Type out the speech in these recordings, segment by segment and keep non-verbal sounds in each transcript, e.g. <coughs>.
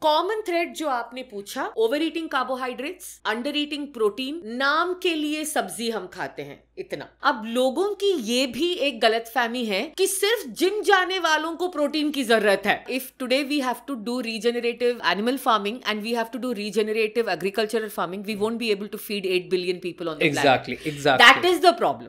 Common thread जो आपने पूछा over eating carbohydrates under eating protein नाम के लिए सब्जी हम खाते हैं इतना अब लोगों की ये भी एक गलत फहमी है कि सिर्फ जिम जाने वालों को प्रोटीन की जरूरत है if today we have to do regenerative animal farming and we have to do regenerative agricultural farming we won't be able to feed eight billion people on actually that is the problem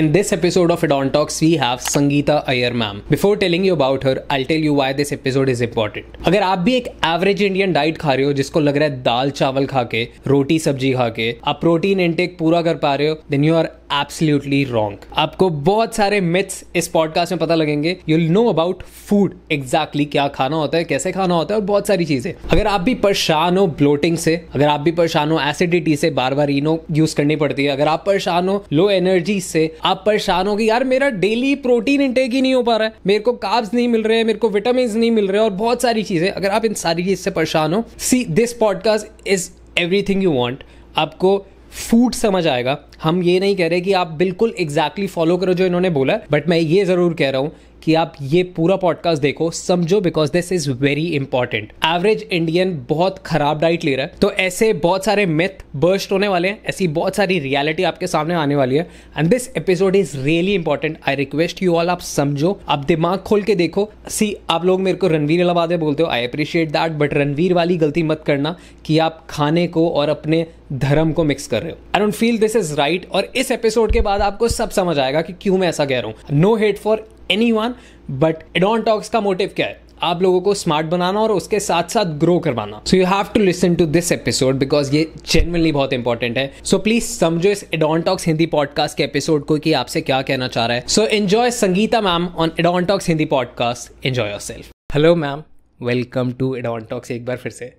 In this episode of Adon Talks, we have Sangeeta Ayer ma'am. Before telling you about her, I'll tell you why this episode is important. अगर आप भी एक average Indian diet खा रहे हो जिसको लग रहा है दाल चावल खा के रोटी सब्जी खा के आप प्रोटीन इंटेक पूरा कर पा रहे हो then you are absolutely wrong आपको बहुत सारे मिथ्स इस पॉडकास्ट में पता लगेंगे you know about food exactly क्या खाना होता है कैसे खाना होता है और बहुत सारी चीजें अगर आप भी परेशान हो ब्लोटिंग से अगर आप भी परेशान हो एसिडिटी से बार बार इनो यूज करनी पड़ती है अगर आप परेशान हो लो एनर्जी से आप परेशान हो यार मेरा डेली प्रोटीन इंटेक ही नहीं हो पा रहा है मेरे को काब्स नहीं मिल रहे हैं मेरे को विटामिन नहीं मिल रहे और बहुत सारी चीज़ें अगर आप इन सारी चीज़ से परेशान हो see this podcast is everything you want आपको फूड समझ आएगा हम ये नहीं कह रहे कि आप बिल्कुल एग्जैक्टली फॉलो करो जो इन्होंने बोला बट मैं ये जरूर कह रहा हूँ कि आप ये पूरा पॉडकास्ट देखो समझो because this is very important average Indian बहुत खराब डाइट ले रहा है तो ऐसे बहुत सारे मिथ बर्स्ट होने वाले हैं ऐसी बहुत सारी रियलिटी आपके सामने आने वाली है and this episode is really important I request you all आप समझो आप दिमाग खोल के देखो सी आप लोग मेरे को रणवीर इलाहाबादे बोलते हो I appreciate that but Ranveer वाली गलती मत करना कि आप खाने को और अपने धर्म को मिक्स कर रहे हो I don't feel this is right right और इस एपिसोड के बाद आपको सब समझ आएगा कि क्यों मैं ऐसा कह रहा हूं no hate for anyone but एडॉन टॉक्स का मोटिव क्या है आप लोगों को स्मार्ट बनाना और उसके साथ साथ ग्रो करवाना so you have to listen to this episode because ये जेनवनली बहुत इंपॉर्टेंट है सो प्लीज समझो इस टॉक्स हिंदी पॉडकास्ट के एपिसोड को कि आपसे क्या कहना चाह रहा है so enjoy Sangeeta ma'am on Talks Hindi podcast enjoy yourself hello ma'am welcome to Talks एक बार फिर से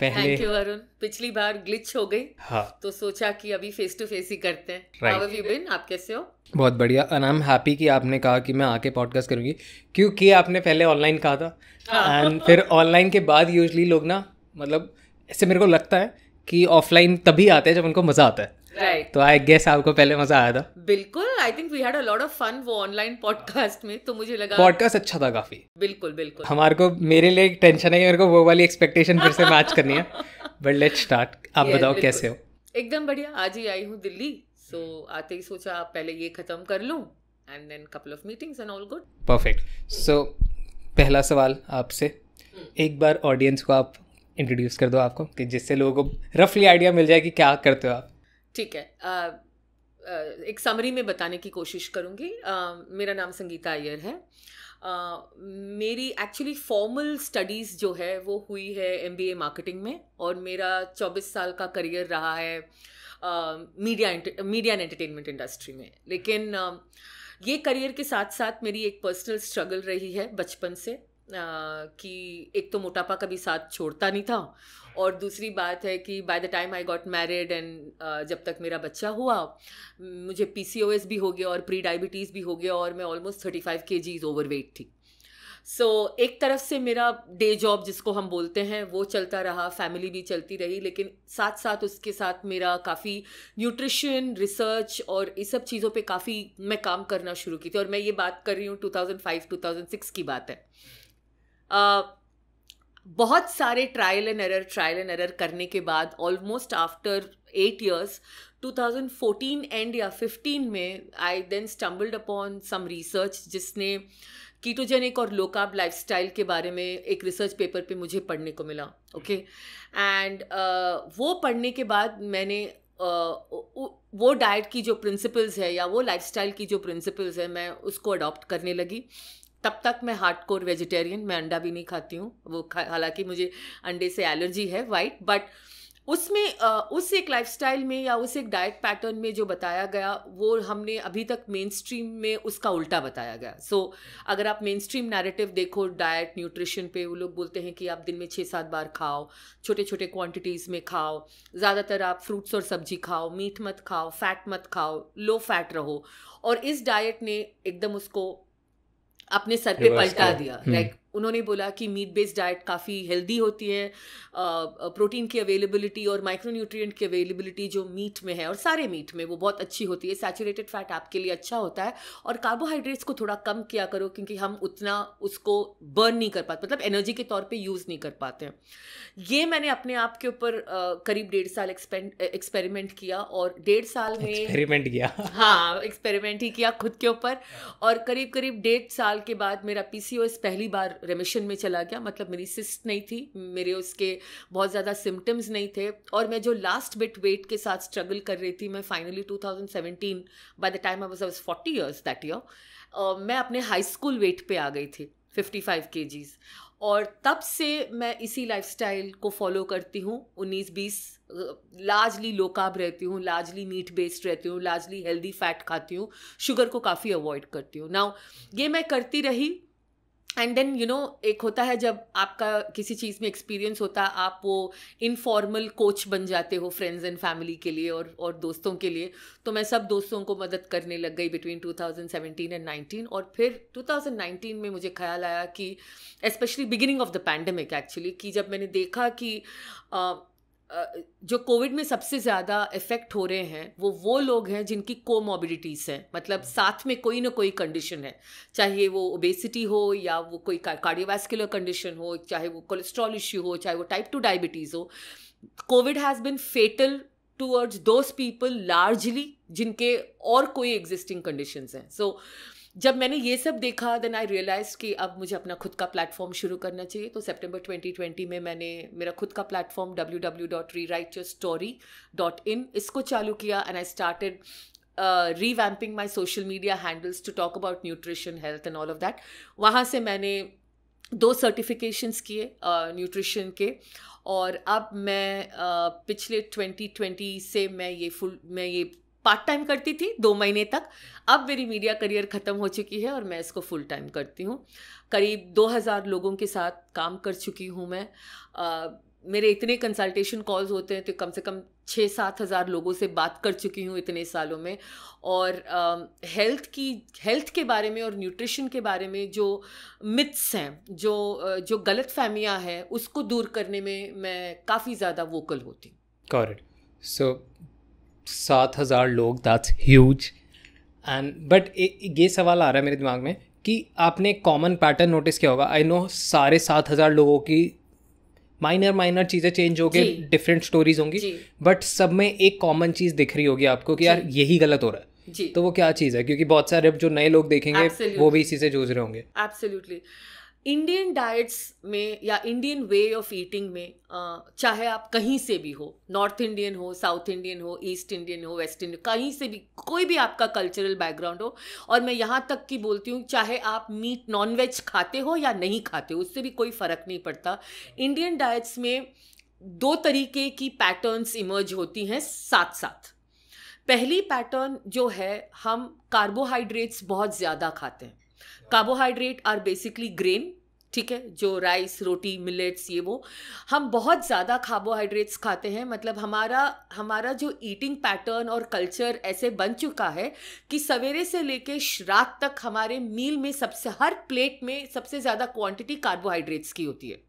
पहले थैंक यू अरुण पिछली बार ग्लिच हो गई हाँ तो सोचा कि अभी फेस टू फेस ही करते हैं हाउ हैव यू बीन आप कैसे हो बहुत बढ़िया एंड आई एम हैप्पी कि आपने कहा कि मैं आके पॉडकास्ट करूँगी क्योंकि आपने पहले ऑनलाइन कहा था एंड हाँ। फिर ऑनलाइन के बाद यूजली लोग ना मतलब ऐसे मेरे को लगता है कि ऑफलाइन तभी आते हैं जब उनको मज़ा आता है राइट तो आई गेस आपको पहले मजा आया था बिल्कुल I think we had a lot of fun वो ऑनलाइन पॉडकास्ट में तो मुझे लगा पॉडकास्ट अच्छा था काफी बिल्कुल बिल्कुल हमारे को मेरे लिए टेंशन है कि मेरे को वो वाली एक्सपेक्टेशन फिर से मैच करनी है बट लेट्स स्टार्ट आप बताओ कैसे हो एकदम बढ़िया आज ही आई हूँ दिल्ली सो आते ही सोचा पहले ये खत्म कर लूँ and then couple of meetings and all good perfect so पहला सवाल आपसे hmm. एक बार ऑडियंस को आप इंट्रोड्यूस कर दो आपको कि जिससे लोगों को रफली आइडिया मिल जाए कि क्या करते हो आप ठीक है आ, एक समरी में बताने की कोशिश करूँगी मेरा नाम संगीता अय्यर है मेरी एक्चुअली फॉर्मल स्टडीज़ जो है वो हुई है एम मार्केटिंग में और मेरा 24 साल का करियर रहा है media media and entertainment industry में लेकिन uh, ये करियर के साथ साथ मेरी एक पर्सनल स्ट्रगल रही है बचपन से uh, कि एक तो मोटापा कभी साथ छोड़ता नहीं था और दूसरी बात है कि by the time I got married and जब तक मेरा बच्चा हुआ मुझे पी भी हो गया और प्री डायबिटीज़ भी हो गया और मैं ऑलमोस्ट थर्टी फाइव के जीज ओवर वेट थी सो so, एक तरफ से मेरा डे जॉब जिसको हम बोलते हैं वो चलता रहा फैमिली भी चलती रही लेकिन साथ साथ उसके साथ मेरा काफ़ी न्यूट्रिशन रिसर्च और ये सब चीज़ों पे काफ़ी मैं काम करना शुरू की थी और मैं ये बात कर रही हूँ 2005 2006 की बात है uh, बहुत सारे trial and error trial and error करने के बाद almost after eight years 2014 and या 15 में I then stumbled upon some research जिसने कीटोजेनिक और लोकाब लाइफ स्टाइल के बारे में एक रिसर्च पेपर पे मुझे पढ़ने को मिला ओके okay? एंड uh, वो पढ़ने के बाद मैंने uh, वो डाइट की जो प्रिंसिपल्स है या वो लाइफ स्टाइल की जो प्रिंसिपल्स है मैं उसको अडॉप्ट करने लगी तब तक मैं हार्ड कोर वेजिटेरियन मैं अंडा भी नहीं खाती हूँ वो खा हालांकि मुझे अंडे से एलर्जी है वाइट बट उसमें उस एक लाइफ में या उस एक डाइट पैटर्न में जो बताया गया वो हमने अभी तक मेन स्ट्रीम में उसका उल्टा बताया गया सो so, अगर आप मेन स्ट्रीम नैरेटिव देखो डाइट न्यूट्रिशन पे वो लोग बोलते हैं कि आप दिन में छः सात बार खाओ छोटे छोटे क्वांटिटीज़ में खाओ ज़्यादातर आप फ्रूट्स और सब्जी खाओ मीट मत खाओ फैट मत खाओ लो फैट रहो और इस डाइट ने एकदम उसको अपने सर पे पलटा दिया लाइक हम्म। उन्होंने बोला कि मीट बेस्ड डाइट काफ़ी हेल्दी होती है प्रोटीन की अवेलेबिलिटी और माइक्रोन्यूट्रिएंट की अवेलेबिलिटी जो मीट में है और सारे मीट में वो बहुत अच्छी होती है सैचुरेटेड फैट आपके लिए अच्छा होता है और कार्बोहाइड्रेट्स को थोड़ा कम किया करो क्योंकि हम उतना उसको बर्न नहीं कर पाते मतलब एनर्जी के तौर पर यूज़ नहीं कर पाते हैं ये मैंने अपने आप के ऊपर करीब डेढ़ साल एक्सपेरिमेंट किया और डेढ़ साल में एक्सपेरिमेंट किया हाँ एक्सपेरिमेंट ही किया खुद के ऊपर और करीब करीब डेढ़ साल के बाद मेरा पी पहली बार रेमिशन में चला गया मतलब मेरी सिस्ट नहीं थी मेरे उसके बहुत ज़्यादा सिम्टम्स नहीं थे और मैं जो लास्ट बिट वेट के साथ स्ट्रगल कर रही थी मैं finally 2017 by the time I was I was 40 years that year मैं अपने हाई स्कूल वेट पे आ गई थी 55 फाइव और तब से मैं इसी लाइफस्टाइल को फॉलो करती हूँ उन्नीस बीस लार्जली लो काब रहती हूँ लार्जली मीट बेस्ड रहती हूँ लार्जली हेल्दी फैट खाती हूँ शुगर को काफ़ी अवॉइड करती हूँ नाउ ये मैं करती रही एंड देन यू नो एक होता है जब आपका किसी चीज़ में एक्सपीरियंस होता है आप वो इनफॉर्मल कोच बन जाते हो फ्रेंड्स एंड फैमिली के लिए और और दोस्तों के लिए तो मैं सब दोस्तों को मदद करने लग गई बिटवीन 2017 एंड 19 और फिर 2019 में मुझे ख्याल आया कि specially beginning of the pandemic actually कि जब मैंने देखा कि uh, जो कोविड में सबसे ज़्यादा इफ़ेक्ट हो रहे हैं वो वो लोग हैं जिनकी कोमोबिडिटीज़ हैं मतलब साथ में कोई ना कोई कंडीशन है चाहे वो ओबेसिटी हो या वो कोई कार्डियोवास्कुलर कंडीशन हो चाहे वो कोलेस्ट्रॉल इश्यू हो चाहे वो टाइप टू डायबिटीज़ हो COVID has been fatal towards those people largely जिनके और कोई एग्जिस्टिंग कंडीशंस हैं सो so, जब मैंने ये सब देखा देन आई रियलाइज कि अब मुझे अपना खुद का प्लेटफॉर्म शुरू करना चाहिए तो सेप्टेम्बर 2020 में मैंने मेरा खुद का platform W W dot rewrite your story dot in इसको चालू किया and I started revamping my social media handles to talk about nutrition health and all of that वहाँ से मैंने दो सर्टिफिकेशंस किए न्यूट्रिशन uh, के और अब मैं uh, पिछले 2020 से मैं ये फुल मैं ये पार्ट टाइम करती थी दो महीने तक अब मेरी मीडिया करियर ख़त्म हो चुकी है और मैं इसको फुल टाइम करती हूँ करीब 2000 लोगों के साथ काम कर चुकी हूँ मैं आ, मेरे इतने कंसल्टेशन कॉल्स होते हैं तो कम से कम छः सात हज़ार लोगों से बात कर चुकी हूँ इतने सालों में और हेल्थ की हेल्थ के बारे में और न्यूट्रिशन के बारे में जो मिथ्स हैं जो जो गलत फहमियाँ हैं उसको दूर करने में मैं काफ़ी ज़्यादा वोकल होती हूँ सो सात हज़ार लोग दैट्स ह्यूज एंड बट ये सवाल आ रहा है मेरे दिमाग में कि आपने कॉमन पैटर्न नोटिस किया होगा आई नो सारे सात हज़ार लोगों की माइनर माइनर चीज़ें चेंज होगी डिफरेंट स्टोरीज होंगी बट सब में एक कॉमन चीज़ दिख रही होगी आपको कि यार यही गलत हो रहा है तो वो क्या चीज़ है क्योंकि बहुत सारे जो नए लोग देखेंगे Absolutely. वो भी इसी से जूझ रहे होंगे एब्सोल्युटली इंडियन डाइट्स में या इंडियन वे ऑफ ईटिंग में चाहे आप कहीं से भी हो नॉर्थ इंडियन हो साउथ इंडियन हो ईस्ट इंडियन हो वेस्ट इंडियन कहीं से भी कोई भी आपका कल्चरल बैकग्राउंड हो और मैं यहाँ तक की बोलती हूँ चाहे आप मीट नॉन वेज खाते हो या नहीं खाते हो उससे भी कोई फ़र्क नहीं पड़ता इंडियन डाइट्स में दो तरीके की पैटर्न्स इमर्ज होती हैं साथ साथ पहली पैटर्न जो है हम कार्बोहाइड्रेट्स बहुत ज़्यादा खाते हैं कार्बोहाइड्रेट आर बेसिकली ग्रेन ठीक है जो राइस रोटी मिलेट्स ये वो हम बहुत ज़्यादा कार्बोहाइड्रेट्स खाते हैं मतलब हमारा हमारा जो ईटिंग पैटर्न और कल्चर ऐसे बन चुका है कि सवेरे से लेके रात तक हमारे मील में सबसे हर प्लेट में सबसे ज़्यादा क्वांटिटी कार्बोहाइड्रेट्स की होती है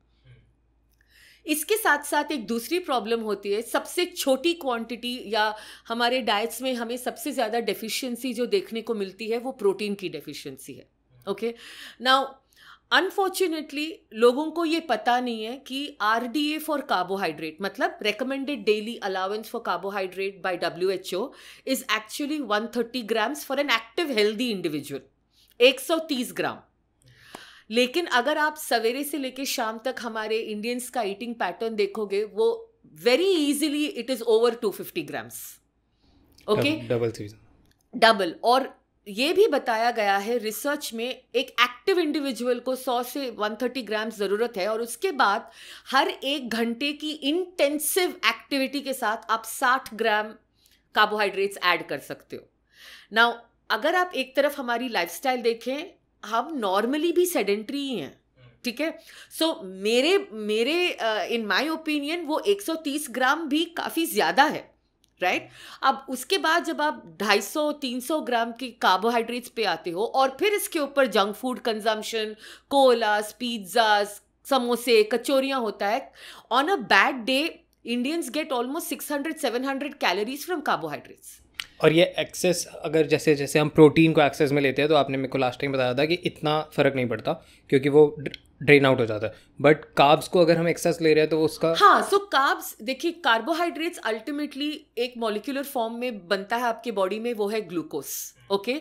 इसके साथ साथ एक दूसरी प्रॉब्लम होती है सबसे छोटी क्वांटिटी या हमारे डाइट्स में हमें सबसे ज़्यादा डेफिशिएंसी जो देखने को मिलती है वो प्रोटीन की डेफिशिएंसी है ओके okay? नाउ अनफॉर्चुनेटली लोगों को ये पता नहीं है कि R D A for carbohydrate मतलब recommended daily allowance for carbohydrate by W H O is actually one thirty grams for an active healthy individual एक सौ तीस ग्राम लेकिन अगर आप सवेरे से लेकर शाम तक हमारे इंडियंस का ईटिंग पैटर्न देखोगे वो very easily it is over two fifty grams okay double double और ये भी बताया गया है रिसर्च में एक एक्टिव इंडिविजुअल को 100 से 130 ग्राम ज़रूरत है और उसके बाद हर एक घंटे की इंटेंसिव एक्टिविटी के साथ आप 60 ग्राम कार्बोहाइड्रेट्स ऐड कर सकते हो नाउ अगर आप एक तरफ हमारी लाइफस्टाइल देखें हम नॉर्मली भी सेडेंट्री ही हैं ठीक है सो so, मेरे मेरे इन माय ओपिनियन वो 130 ग्राम भी काफ़ी ज़्यादा है राइट right? अब उसके बाद जब आप 250 300 ग्राम की कार्बोहाइड्रेट्स पे आते हो और फिर इसके ऊपर junk food consumption colas pizzas समोसे कचोरियाँ होता है on a bad day Indians get almost 600 700 calories from carbohydrates और ये एक्सेस अगर जैसे जैसे हम प्रोटीन को एक्सेस में लेते हैं तो आपने मेरे को लास्ट टाइम बताया था कि इतना फ़र्क नहीं पड़ता क्योंकि वो ड्रेन आउट हो जाता है बट कार्ब्स को अगर हम एक्सेस ले रहे हैं तो उसका हाँ सो कार्ब्स देखिए कार्बोहाइड्रेट्स अल्टीमेटली एक मॉलिक्यूलर फॉर्म में बनता है आपके बॉडी में वो है ग्लूकोस ओके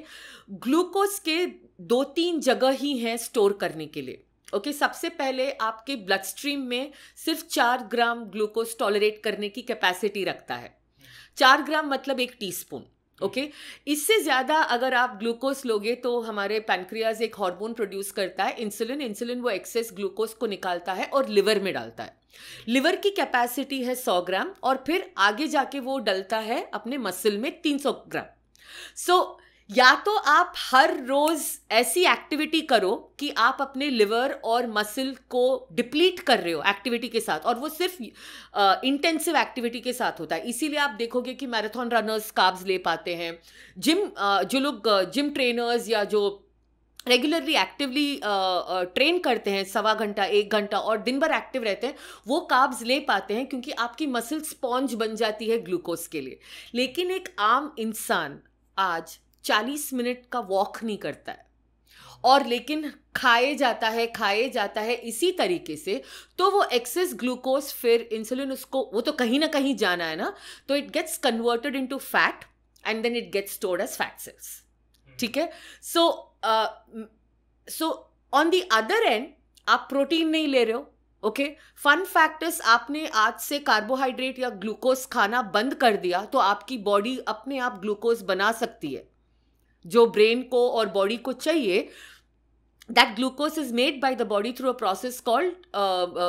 ग्लूकोस के दो तीन जगह ही हैं स्टोर करने के लिए ओके okay, सबसे पहले आपके ब्लड स्ट्रीम में सिर्फ चार ग्राम ग्लूकोज टॉलरेट करने की कैपेसिटी रखता है चार ग्राम मतलब एक टीस्पून ओके okay? इससे ज़्यादा अगर आप ग्लूकोज लोगे तो हमारे पैनक्रियाज एक हार्मोन प्रोड्यूस करता है इंसुलिन इंसुलिन वो एक्सेस ग्लूकोज को निकालता है और लिवर में डालता है लिवर की कैपेसिटी है 100 ग्राम और फिर आगे जाके वो डलता है अपने मसल में 300 ग्राम सो so, या तो आप हर रोज ऐसी एक्टिविटी करो कि आप अपने लिवर और मसल को डिप्लीट कर रहे हो एक्टिविटी के साथ और वो सिर्फ इंटेंसिव uh, एक्टिविटी के साथ होता है इसीलिए आप देखोगे कि मैराथन रनर्स काब्स ले पाते हैं जिम uh, जो लोग जिम ट्रेनर्स या जो रेगुलरली एक्टिवली ट्रेन करते हैं सवा घंटा एक घंटा और दिन भर एक्टिव रहते हैं वो काब्स ले पाते हैं क्योंकि आपकी मसल स्पॉन्ज बन जाती है ग्लूकोज के लिए लेकिन एक आम इंसान आज चालीस मिनट का वॉक नहीं करता है और लेकिन खाए जाता है खाए जाता है इसी तरीके से तो वो एक्सेस ग्लूकोज फिर इंसुलिन उसको वो तो कहीं ना कहीं जाना है ना तो it gets converted into fat and then it gets stored as fat cells ठीक है so so on the other end आप प्रोटीन नहीं ले रहे हो ओके फन फैक्टर्स आपने आज से कार्बोहाइड्रेट या ग्लूकोज खाना बंद कर दिया तो आपकी बॉडी अपने आप ग्लूकोज बना सकती है जो ब्रेन को और बॉडी को चाहिए that glucose is made by the body through a process called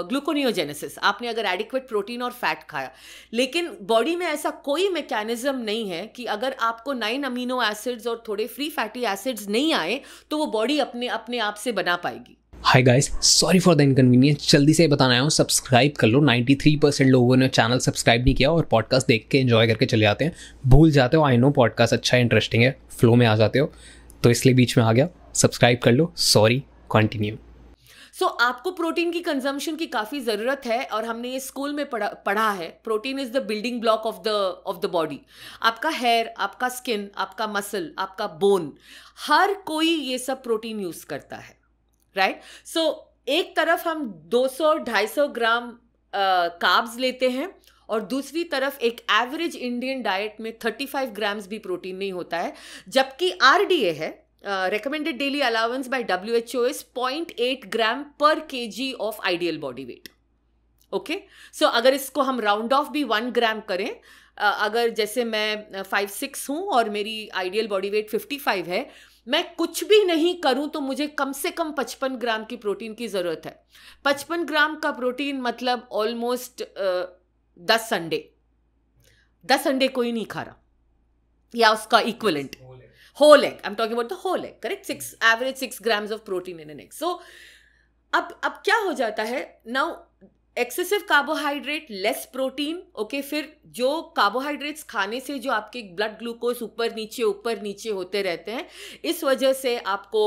gluconeogenesis आपने अगर एडिक्वेट प्रोटीन और फैट खाया लेकिन बॉडी में ऐसा कोई मैकेनिज्म नहीं है कि अगर आपको नाइन अमीनो एसिड्स और थोड़े फ्री फैटी एसिड्स नहीं आए तो वो बॉडी अपने अपने आप से बना पाएगी hi guys sorry for the inconvenience जल्दी से बताना आया हूँ सब्सक्राइब कर लो 93 परसेंट लोगों ने चैनल सब्सक्राइब नहीं किया और पॉडकास्ट देख के एंजॉय करके चले जाते हैं भूल जाते हो आई नो पॉडकास्ट अच्छा इंटरेस्टिंग है फ्लो में आ जाते हो तो इसलिए बीच में आ गया सब्सक्राइब कर लो सॉरी कंटिन्यू सो so, आपको प्रोटीन की कंजम्पशन की काफ़ी ज़रूरत है और हमने ये स्कूल में पढ़ा पढ़ा है protein is the building block of the of the body आपका हेयर आपका स्किन आपका मसल आपका बोन हर कोई ये सब प्रोटीन यूज़ करता है राइट सो एक तरफ हम 200-250 ग्राम काब्स लेते हैं और दूसरी तरफ एक एवरेज इंडियन डाइट में 35 ग्राम्स भी प्रोटीन नहीं होता है जबकि आर है recommended daily allowance by W H O is point eight gram per K G of ideal body weight okay so अगर इसको हम राउंड ऑफ भी वन ग्राम करें uh, अगर जैसे मैं फाइव सिक्स हूँ और मेरी ideal body weight fifty five है मैं कुछ भी नहीं करूं तो मुझे कम से कम 55 ग्राम की प्रोटीन की ज़रूरत है 55 ग्राम का प्रोटीन मतलब ऑलमोस्ट दस संडे दस संडे कोई नहीं खा रहा या उसका equivalent whole egg I am talking about the whole egg correct six average six grams of protein in an egg so अब अब क्या हो जाता है now excessive carbohydrate less protein okay फिर जो कार्बोहाइड्रेट्स खाने से जो आपके ब्लड ग्लूकोज ऊपर नीचे ऊपर नीचे होते रहते हैं इस वजह से आपको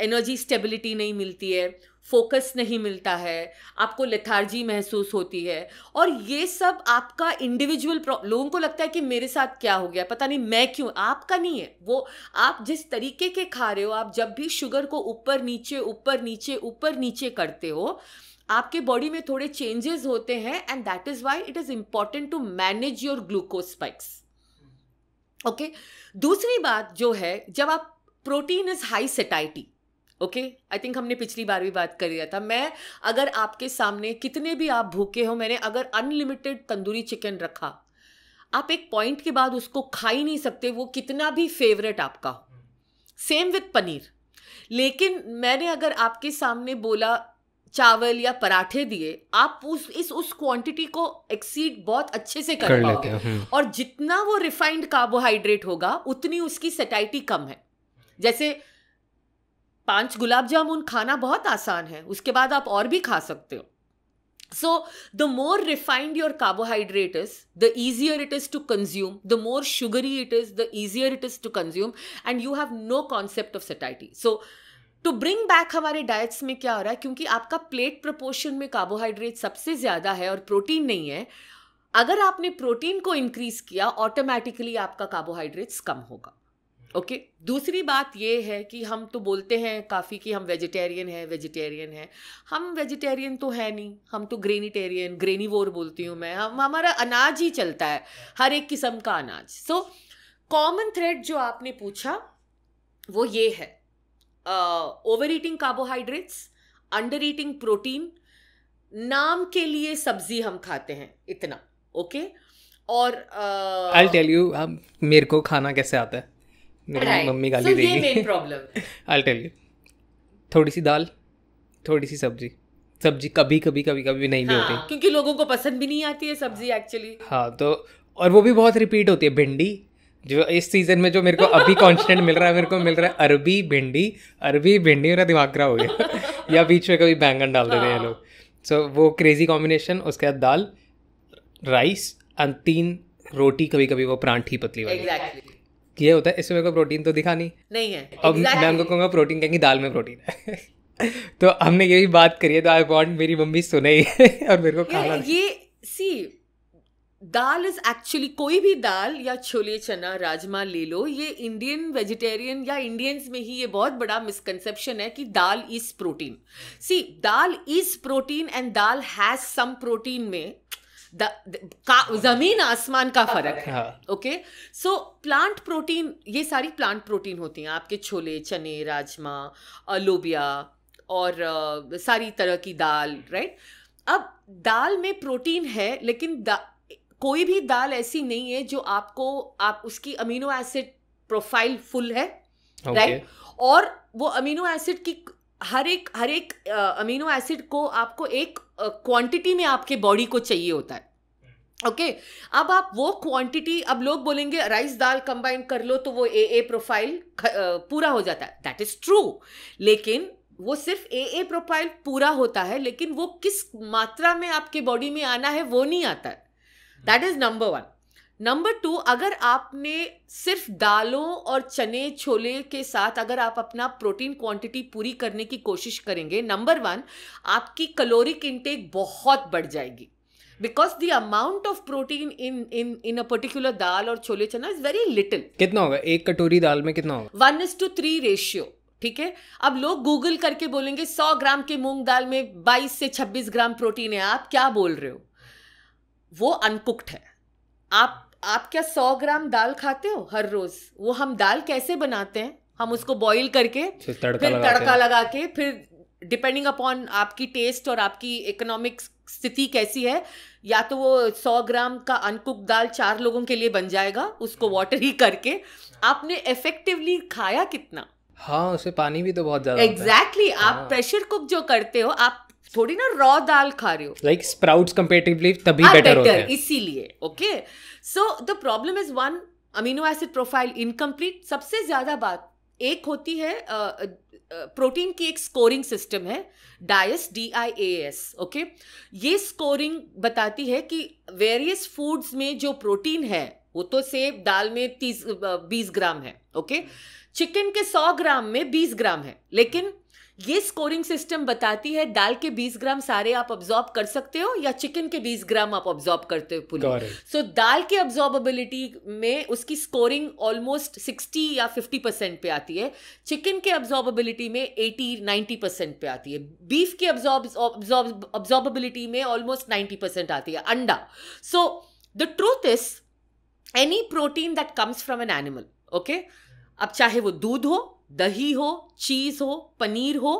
एनर्जी स्टेबिलिटी नहीं मिलती है फोकस नहीं मिलता है आपको लेथार्जी महसूस होती है और ये सब आपका इंडिविजुअल लोगों को लगता है कि मेरे साथ क्या हो गया पता नहीं मैं क्यों आपका नहीं है वो आप जिस तरीके के खा रहे हो आप जब भी शुगर को ऊपर नीचे ऊपर नीचे ऊपर नीचे करते हो आपके बॉडी में थोड़े चेंजेस होते हैं and that is why it is important to manage your glucose spikes okay दूसरी बात जो है जब आप protein is high satiety okay I think हमने पिछली बार भी बात कर लिया था मैं अगर आपके सामने कितने भी आप भूखे हो मैंने अगर अनलिमिटेड तंदूरी चिकन रखा आप एक पॉइंट के बाद उसको खा ही नहीं सकते वो कितना भी फेवरेट आपका हो सेम हम्म। विथ पनीर लेकिन मैंने अगर आपके सामने बोला चावल या पराठे दिए आप उस इस उस क्वांटिटी को एक्सीड बहुत अच्छे से कर, कर पाओगे हम्म। और जितना वो रिफाइंड कार्बोहाइड्रेट होगा उतनी उसकी सेटाइटी कम है जैसे पांच गुलाब जामुन खाना बहुत आसान है उसके बाद आप और भी खा सकते हो so the more refined your carbohydrate is the easier it is to consume the more sugary it is the easier it is to consume and you have no concept of satiety so तो bring back हमारे diets में क्या हो रहा है क्योंकि आपका plate proportion में कार्बोहाइड्रेट सबसे ज़्यादा है और प्रोटीन नहीं है अगर आपने प्रोटीन को इंक्रीज किया ऑटोमेटिकली आपका कार्बोहाइड्रेट्स कम होगा ओके okay? दूसरी बात ये है कि हम तो बोलते हैं काफ़ी कि हम वेजिटेरियन हैं वेजिटेरियन हैं हम वेजिटेरियन तो है नहीं हम तो ग्रेनिटेरियन ग्रेनीवोर बोलती हूँ मैं हम हमारा अनाज ही चलता है हर एक किस्म का अनाज सो कॉमन थ्रेड जो आपने पूछा वो ये है over eating carbohydrates under eating protein नाम के लिए सब्जी हम खाते हैं इतना ओके okay? और आई टेल यू अब मेरे को खाना कैसे आता है मेरी मम्मी गाली देगी प्रॉब्लम आई टेल यू थोड़ी सी दाल थोड़ी सी सब्जी सब्जी कभी कभी कभी कभी नहीं हाँ, होती क्योंकि लोगों को पसंद भी नहीं आती है सब्जी एक्चुअली हाँ।, हाँ तो और वो भी बहुत रिपीट होती है भिंडी जो इस सीजन में जो मेरे को अभी कॉन्स्टेंट मिल रहा है मेरे को मिल रहा है अरबी भिंडी अरबी भिंडी मेरा दिमाग खराब हो गया <laughs> या बीच में कभी बैंगन डाल देते हैं लोग सो वो क्रेजी कॉम्बिनेशन उसके बाद दाल राइस एंड तीन रोटी कभी कभी वो परांठी पतली वाली exactly. ये होता है इसमें मेरे को प्रोटीन तो दिखा नहीं नहीं है अब exactly. मैं उनको कहूँगा प्रोटीन कहेंगी दाल में प्रोटीन है <laughs> तो हमने ये भी बात करी है तो आई वॉन्ट मेरी मम्मी सुने ही <laughs> और मेरे को खाना ये सी दाल इज एक्चुअली कोई भी दाल या छोले चना राजमा ले लो ये इंडियन वेजिटेरियन या इंडियंस में ही ये बहुत बड़ा मिसकंसेप्शन है कि dal is protein see dal is protein and dal has some protein में द, का, जमीन आसमान का फर्क है ओके सो प्लांट प्रोटीन ये सारी प्लांट प्रोटीन होती हैं आपके छोले चने राजमा लोबिया और सारी तरह की दाल राइट अब दाल में प्रोटीन है लेकिन दा, कोई भी दाल ऐसी नहीं है जो आपको आप उसकी अमीनो एसिड प्रोफाइल फुल है राइट okay. right? और वो अमीनो एसिड की हर एक हर एक अमीनो एसिड को आपको एक क्वांटिटी में आपके बॉडी को चाहिए होता है ओके okay, अब आप वो क्वांटिटी अब लोग बोलेंगे राइस दाल कंबाइन कर लो तो वो ए ए प्रोफाइल पूरा हो जाता है दैट इज ट्रू लेकिन वो सिर्फ ए ए प्रोफाइल पूरा होता है लेकिन वो किस मात्रा में आपके बॉडी में आना है वो नहीं आता है that is number one number two अगर आपने सिर्फ दालों और चने छोले के साथ अगर आप अपना प्रोटीन क्वांटिटी पूरी करने की कोशिश करेंगे नंबर वन आपकी कलोरिक इनटेक बहुत बढ़ जाएगी because the amount of protein in in in a particular dal और छोले चना इज वेरी लिटिल कितना होगा एक कटोरी दाल में कितना होगा one is to three ratio ठीक है अब लोग गूगल करके बोलेंगे सौ ग्राम के मूंग दाल में बाईस से छब्बीस ग्राम प्रोटीन है आप क्या बोल रहे हो वो अनकुक्ड है आप आप क्या सौ ग्राम दाल खाते हो हर रोज वो हम दाल कैसे बनाते हैं हम उसको बॉईल करके फिर तड़का फिर लगा तड़का लगा के फिर डिपेंडिंग अपॉन आपकी टेस्ट और आपकी इकोनॉमिक स्थिति कैसी है या तो वो सौ ग्राम का अनकुक दाल चार लोगों के लिए बन जाएगा उसको वाटर ही करके आपने इफेक्टिवली खाया कितना हाँ उसे पानी भी तो बहुत ज्यादा एग्जैक्टली exactly, आप प्रेशर हाँ। कुक जो करते हो आप थोड़ी ना रॉ दाल खा रहे हो लाइक स्प्राउट्स कंपेरेटिवली तभी बेटर हाँ, होते हैं इसीलिए okay so the problem is one amino acid profile incomplete सबसे ज्यादा बात एक होती है प्रोटीन की एक स्कोरिंग सिस्टम है DIAAS D I A S okay ये स्कोरिंग बताती है कि वेरियस फूड्स में जो प्रोटीन है वो तो सेब दाल में तीस बीस ग्राम है ओके चिकन के सौ ग्राम में बीस ग्राम है लेकिन ये स्कोरिंग सिस्टम बताती है दाल के 20 ग्राम सारे आप ऑब्जॉर्ब कर सकते हो या चिकन के 20 ग्राम आप ऑब्जॉर्ब करते हो पूरी सो so, दाल के ऑब्जॉर्बेबिलिटी में उसकी स्कोरिंग ऑलमोस्ट 60 या 50 परसेंट पे आती है चिकन के ऑब्जॉर्बेबिलिटी में 80 90 परसेंट पे आती है बीफ की ऑब्जॉर्बिलिटी ऑब्जॉर्बेबिलिटी में ऑलमोस्ट 90 परसेंट आती है अंडा so the truth is any protein that comes from an animal okay अब चाहे वो दूध हो दही हो चीज़ हो पनीर हो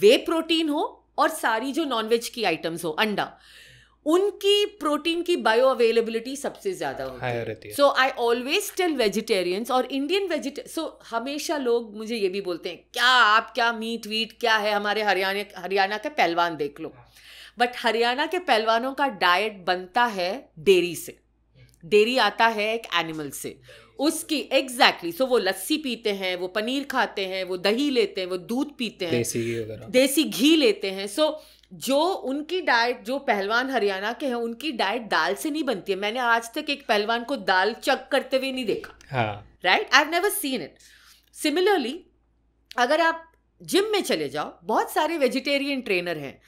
वे प्रोटीन हो और सारी जो नॉनवेज की आइटम्स हो अंडा उनकी प्रोटीन की बायो अवेलेबिलिटी सबसे ज्यादा होती है so I always tell vegetarians और इंडियन वेजिटे सो हमेशा लोग मुझे ये भी बोलते हैं क्या आप क्या मीट वीट क्या है हमारे हरियाणा हरियाणा के पहलवान देख लो बट हाँ। हरियाणा के पहलवानों का डाइट बनता है डेरी से डेरी आता है एक एनिमल से उसकी एग्जैक्टली exactly, सो so वो लस्सी पीते हैं वो पनीर खाते हैं वो दही लेते हैं वो दूध पीते हैं देसी घी वगैरह देसी घी लेते हैं सो so, जो उनकी डाइट जो पहलवान हरियाणा के हैं उनकी डाइट दाल से नहीं बनती है मैंने आज तक एक पहलवान को दाल चक करते हुए नहीं देखा right I have never seen it similarly अगर आप जिम में चले जाओ बहुत सारे वेजिटेरियन ट्रेनर हैं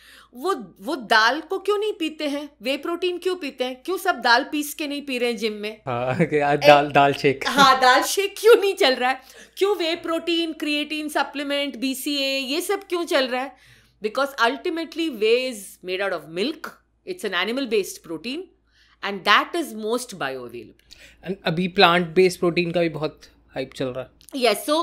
वो वो दाल को क्यों नहीं पीते हैं वे प्रोटीन क्यों पीते हैं क्यों सब दाल पीस के नहीं पी रहे हैं जिम में हाँ, ए, दाल दाल शेक हाँ दाल शेक क्यों नहीं चल रहा है क्यों whey protein creatine supplement BCAA ये सब क्यों चल रहा है because ultimately whey is made out of milk it's an animal based protein and that is most bio available अभी प्लांट बेस्ड प्रोटीन का भी बहुत हाइप चल रहा है yes so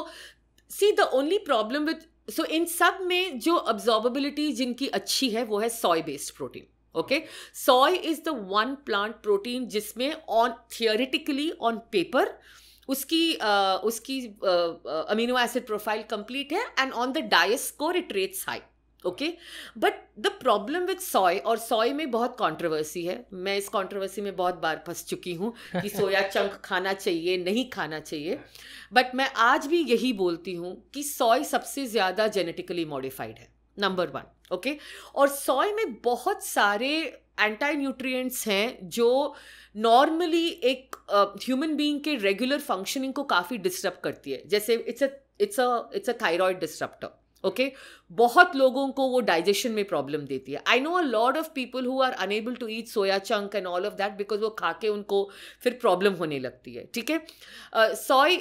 see the only problem with so इन सब में जो अब्जॉर्बेबिलिटी जिनकी अच्छी है वो है soy based protein okay soy is the one plant protein जिसमें ऑन थियोरिटिकली ऑन पेपर उसकी uh, उसकी अमीनो एसिड प्रोफाइल कंप्लीट है and on the DIAAS score it rates high okay but the problem with soy और soy में बहुत controversy है मैं इस कॉन्ट्रोवर्सी में बहुत बार फंस चुकी हूँ कि सोया <laughs> चंक खाना चाहिए नहीं खाना चाहिए बट मैं आज भी यही बोलती हूँ कि सॉय सबसे ज़्यादा जेनेटिकली मॉडिफाइड है नंबर वन ओके और सॉय में बहुत सारे एंटी न्यूट्रिएंट्स हैं जो नॉर्मली एक ह्यूमन uh, बीइंग के रेगुलर फंक्शनिंग को काफ़ी डिस्टर्ब करती है जैसे it's a it's a it's a thyroid disruptor okay बहुत लोगों को वो डाइजेशन में प्रॉब्लम देती है I know a lot of people who are unable to eat soya chunk and all of that because वो खा के उनको फिर प्रॉब्लम होने लगती है ठीक है सॉय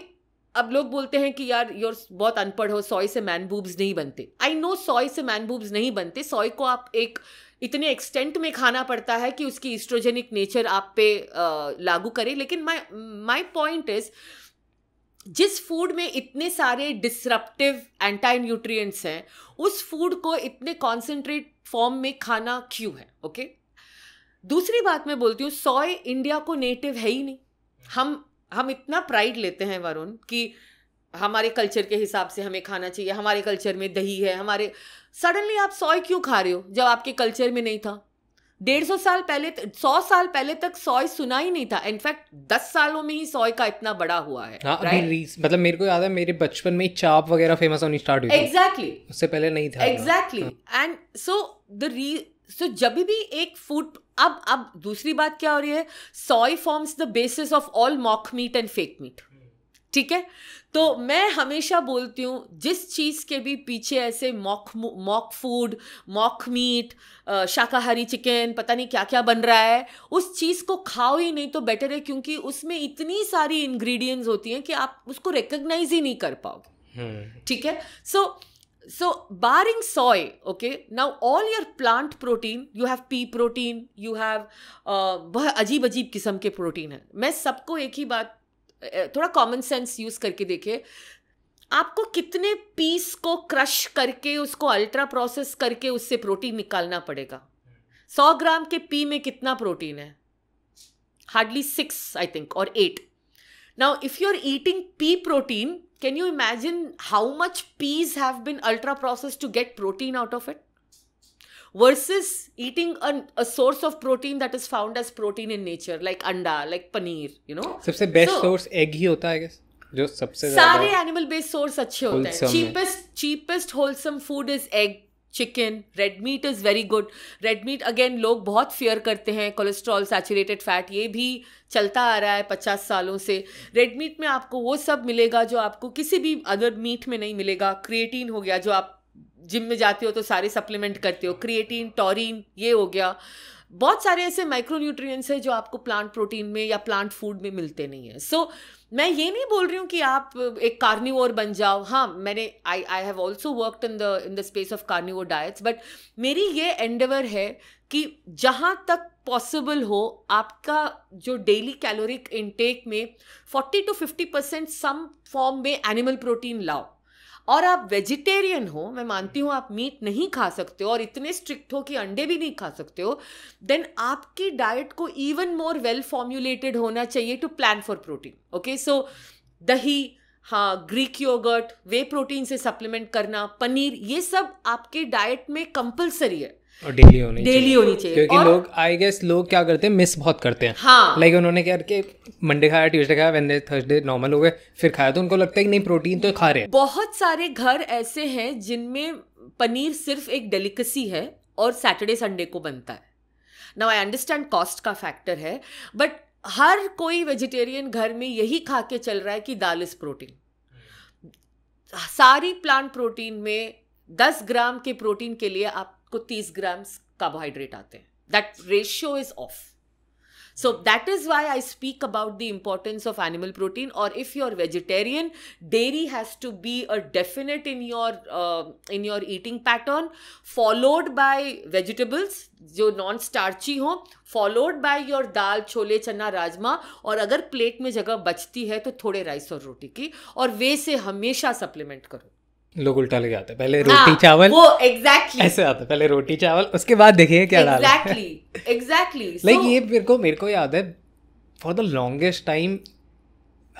अब लोग बोलते हैं कि यार योर बहुत अनपढ़ हो सॉय से मैन बूब्स नहीं बनते आई नो सॉय से मैन बूब्स नहीं बनते सॉय को आप एक इतने एक्सटेंट में खाना पड़ता है कि उसकी इस्ट्रोजेनिक नेचर आप पे आ, लागू करें लेकिन माई माई पॉइंट इज़ जिस फूड में इतने सारे डिसरप्टिव एंटी न्यूट्रिएंट्स हैं उस फूड को इतने कॉन्सेंट्रेट फॉर्म में खाना क्यों है ओके दूसरी बात मैं बोलती हूँ सॉय इंडिया को नेटिव है ही नहीं हम हम इतना प्राइड लेते हैं वरुण कि हमारे कल्चर के हिसाब से हमें खाना चाहिए हमारे कल्चर में दही है हमारे सडनली आप सॉय क्यों खा रहे हो जब आपके कल्चर में नहीं था डेढ़ सौ साल पहले सौ साल पहले तक सॉय सुना ही नहीं था इनफैक्ट दस सालों में ही सॉय का इतना बड़ा हुआ है हाँ, right? मतलब मेरे को याद है मेरे बचपन में चाप वगैरह फेमस होनी स्टार्ट हुई एग्जैक्टली exactly. उससे पहले नहीं था एग्जैक्टली एंड सो द री सो जब भी एक फूड अब अब दूसरी बात क्या हो रही है soy forms the basis of all mock meat and fake meat ठीक है तो मैं हमेशा बोलती हूँ जिस चीज़ के भी पीछे ऐसे mock mock food mock meat शाकाहारी चिकन पता नहीं क्या क्या बन रहा है उस चीज़ को खाओ ही नहीं तो बेटर है क्योंकि उसमें इतनी सारी इंग्रेडिएंट्स होती हैं कि आप उसको रिकग्नाइज ही नहीं कर पाओगे हम्म। ठीक है so so barring soy okay now all your plant protein you have pea protein you have बहुत अजीब अजीब किस्म के प्रोटीन है मैं सबको एक ही बात थोड़ा कॉमन सेंस यूज़ करके देखिए आपको कितने पीस को क्रश करके उसको अल्ट्रा प्रोसेस करके उससे प्रोटीन निकालना पड़ेगा सौ ग्राम के पी में कितना प्रोटीन है हार्डली सिक्स आई थिंक और eight now if you are eating pea protein can you imagine how much peas have been ultra process to get protein out of it versus eating a, a source of protein that is found as protein in nature like anda like paneer you know सबसे best so, source egg ही होता है I guess जो सबसे सारे animal based source अच्छे होते हैं cheapest cheapest wholesome food is egg chicken red meat is very good red meat again लोग बहुत फियर करते हैं कोलेस्ट्रॉल सैचुरेटेड फैट ये भी चलता आ रहा है पचास सालों से रेड मीट में आपको वो सब मिलेगा जो आपको किसी भी अदर मीट में नहीं मिलेगा क्रिएटीन हो गया जो आप जिम में जाते हो तो सारे सप्लीमेंट करते हो क्रिएटिन टॉरिन ये हो गया बहुत सारे ऐसे माइक्रो न्यूट्रिएंट्स हैं जो आपको प्लांट प्रोटीन में या प्लांट फूड में मिलते नहीं हैं सो so, मैं ये नहीं बोल रही हूँ कि आप एक कार्निवोर बन जाओ हाँ मैंने I I have also worked in the in the space of carnivore diets but मेरी ये एंडेवर है कि जहाँ तक पॉसिबल हो आपका जो डेली कैलोरिक इनटेक में 40 टू 50 परसेंट सम फॉर्म में एनिमल प्रोटीन लाओ और आप वेजिटेरियन हो मैं मानती हूँ आप मीट नहीं खा सकते हो और इतने स्ट्रिक्ट हो कि अंडे भी नहीं खा सकते हो देन आपकी डाइट को इवन मोर वेल फॉर्म्यूलेटेड होना चाहिए to plan for protein okay so दही हाँ ग्रीक योगर्ट वे प्रोटीन से सप्लीमेंट करना पनीर ये सब आपके डाइट में कंपलसरी है और डेली होनी डेली होनी चाहिए क्योंकि लोग आई गेस लोग क्या करते हैं मिस बहुत करते हैं हाँ लाइक like उन्होंने क्या मंडे खाया ट्यूसडे खाया थर्सडे नॉर्मल हो गए फिर खाया तो उनको लगता है कि नहीं प्रोटीन तो खा रहे हैं बहुत सारे घर ऐसे हैं जिनमें पनीर सिर्फ एक डेलिकेसी है और सैटरडे संडे को बनता है नाउ आई अंडरस्टैंड कॉस्ट का फैक्टर है बट हर कोई वेजिटेरियन घर में यही खा के चल रहा है कि दाल इज प्रोटीन सारी प्लांट प्रोटीन में दस ग्राम के प्रोटीन के लिए आप आपको तीस ग्राम्स कार्बोहाइड्रेट आते हैं that ratio is off so that is why I speak about the importance of animal protein और if you are vegetarian dairy has to be a definite in your in your eating pattern followed by vegetables जो non starchy हो followed by your dal chole chana rajma और अगर plate में जगह बचती है तो थोड़े राइस और रोटी की और वे से हमेशा सप्लीमेंट करो लोग उल्टा लेके आते हैं पहले हाँ, रोटी हाँ, चावल वो exactly. ऐसे आते पहले रोटी चावल उसके बाद देखिए क्या डाला एग्जैक्टली एग्जैक्टली लाइक ये मेरे को मेरे को याद है फॉर द लॉन्गेस्ट टाइम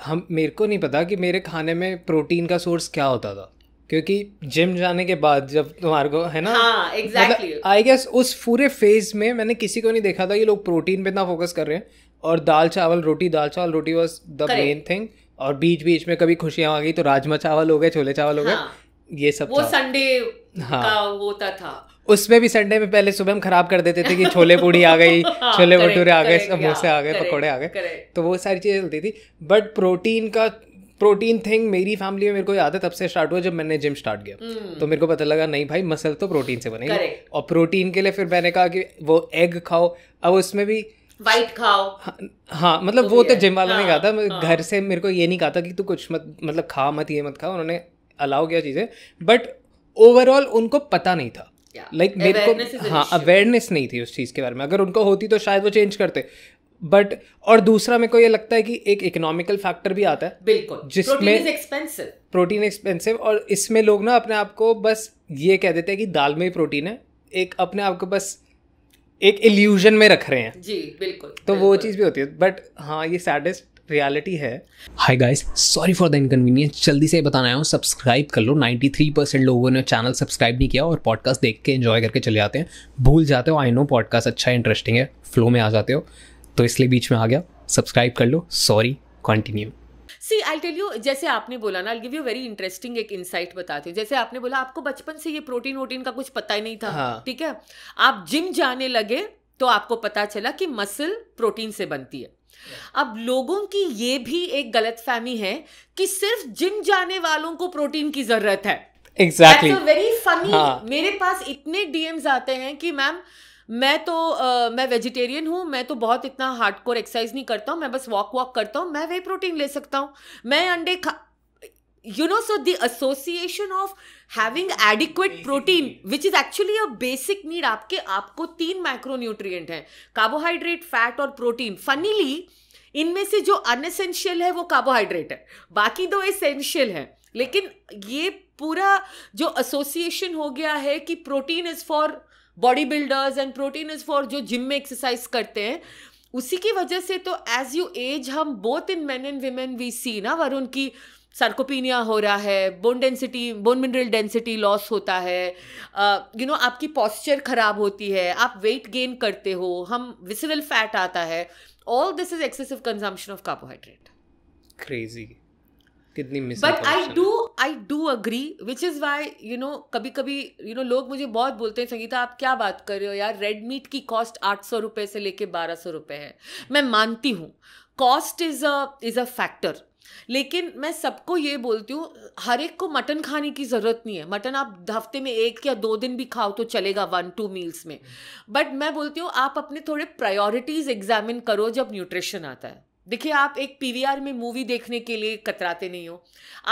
हम मेरे को नहीं पता कि मेरे खाने में प्रोटीन का सोर्स क्या होता था क्योंकि जिम जाने के बाद जब तुम्हारे को है ना आई हाँ, गेस मतलब, उस पूरे फेज में मैंने किसी को नहीं देखा था ये लोग प्रोटीन पे इतना फोकस कर रहे हैं और दाल chawal roti dal chawal roti was the main thing और बीच बीच में कभी खुशियाँ आ गई तो राजमा चावल हो गए छोले चावल हो गए हाँ. ये सब वो संडे हाँ का होता था उसमें भी संडे में पहले सुबह हम खराब कर देते थे कि छोले पूड़ी आ गई <laughs> हाँ, छोले भटूरे आ गए समोसे हाँ, आ गए पकोड़े आ गए तो वो सारी चीज़ें चलती थी बट प्रोटीन का प्रोटीन थिंग मेरी फैमिली में मेरे को याद है तब से स्टार्ट हुआ जब मैंने जिम स्टार्ट किया हम्म। तो मेरे को पता लगा नहीं भाई मसल तो प्रोटीन से बनेगा और प्रोटीन के लिए फिर मैंने कहा कि वो एग खाओ अब उसमें भी वाइट खाओ हाँ, हाँ, मतलब वो तो जिम वाला नहीं कहा था घर से मेरे को ये नहीं कहा था कि तू कुछ मत मतलब खा मत ये मत खा उन्होंने अलाउ किया चीज़ें बट ओवरऑल उनको पता नहीं था लाइक like, मेरे को हाँ अवेयरनेस नहीं थी उस चीज़ के बारे में अगर उनको होती तो शायद वो चेंज करते बट और दूसरा मेरे को ये लगता है कि एक इकोनॉमिकल फैक्टर भी आता है बिल्कुल जिसमें एक्सपेंसिव प्रोटीन एक्सपेंसिव और इसमें लोग ना अपने आप को बस ये कह देते हैं कि दाल में ही प्रोटीन है एक अपने आप को बस एक इल्यूजन में रख रहे हैं जी बिल्कुल तो बिल्कुल. वो चीज़ भी होती है बट हाँ ये सैडेस्ट रियलिटी है hi guys sorry for the inconvenience जल्दी से बताना है सब्सक्राइब कर लो 93 परसेंट लोगों ने चैनल सब्सक्राइब नहीं किया और पॉडकास्ट देख के एंजॉय करके चले जाते हैं भूल जाते हो आई नो पॉडकास्ट अच्छा इंटरेस्टिंग है फ्लो में आ जाते हो तो इसलिए बीच में आ गया सब्सक्राइब कर लो sorry continue see I tell you जैसे आपने बोला ना गिव यू वेरी इंटरेस्टिंग एक इंसाइट बताती हूँ जैसे आपने बोला आपको बचपन से ये प्रोटीन वोटीन का कुछ पता ही नहीं था हाँ. ठीक है आप जिम जाने लगे तो आपको पता चला कि मसल प्रोटीन से बनती है अब लोगों की ये भी एक गलत फहमी है कि सिर्फ जिम जाने वालों को प्रोटीन की जरूरत है एग्जैक्टली वेरी फनी मेरे पास इतने डीएम्स आते हैं कि मैम मैं तो आ, मैं वेजिटेरियन हूँ मैं तो बहुत इतना हार्ड कोर एक्सरसाइज नहीं करता हूँ मैं बस वॉक वॉक करता हूँ मैं वही प्रोटीन ले सकता हूँ मैं अंडे खा you know so the association of having adequate basic protein need. which is actually a basic need आपके आपको तीन माइक्रोन्यूट्रिएंट हैं कार्बोहाइड्रेट फैट और प्रोटीन फनीली इनमें से जो अनएसेंशियल है वो कार्बोहाइड्रेट है बाकी दो एसेंशियल है लेकिन ये पूरा जो एसोसिएशन हो गया है कि protein is for body builders and protein is for जो जिम में एक्सरसाइज करते हैं उसी की वजह से तो एज यू एज हम both in men and women we see ना वरुण की सार्कोपिनिया हो रहा है bone density bone mineral density loss होता है यू नो आपकी पॉस्चर ख़राब होती है आप वेट गेन करते हो हम विसरल फैट आता है all this is excessive consumption of carbohydrate crazy कितनी मिस but I do I do agree which is why you know कभी कभी यू you नो know, लोग मुझे बहुत बोलते हैं संगीता आप क्या बात कर रहे हो यार रेड मीट की कॉस्ट आठ सौ रुपये से लेके बारह सौ रुपये है मैं मानती हूँ cost is a is a factor लेकिन मैं सबको ये बोलती हूँ हर एक को मटन खाने की ज़रूरत नहीं है मटन आप हफ्ते में एक या दो दिन भी खाओ तो चलेगा वन टू मील्स में बट मैं बोलती हूँ आप अपने थोड़े प्रायोरिटीज़ एग्जामिन करो जब न्यूट्रिशन आता है देखिए आप एक पी में मूवी देखने के लिए कतराते नहीं हो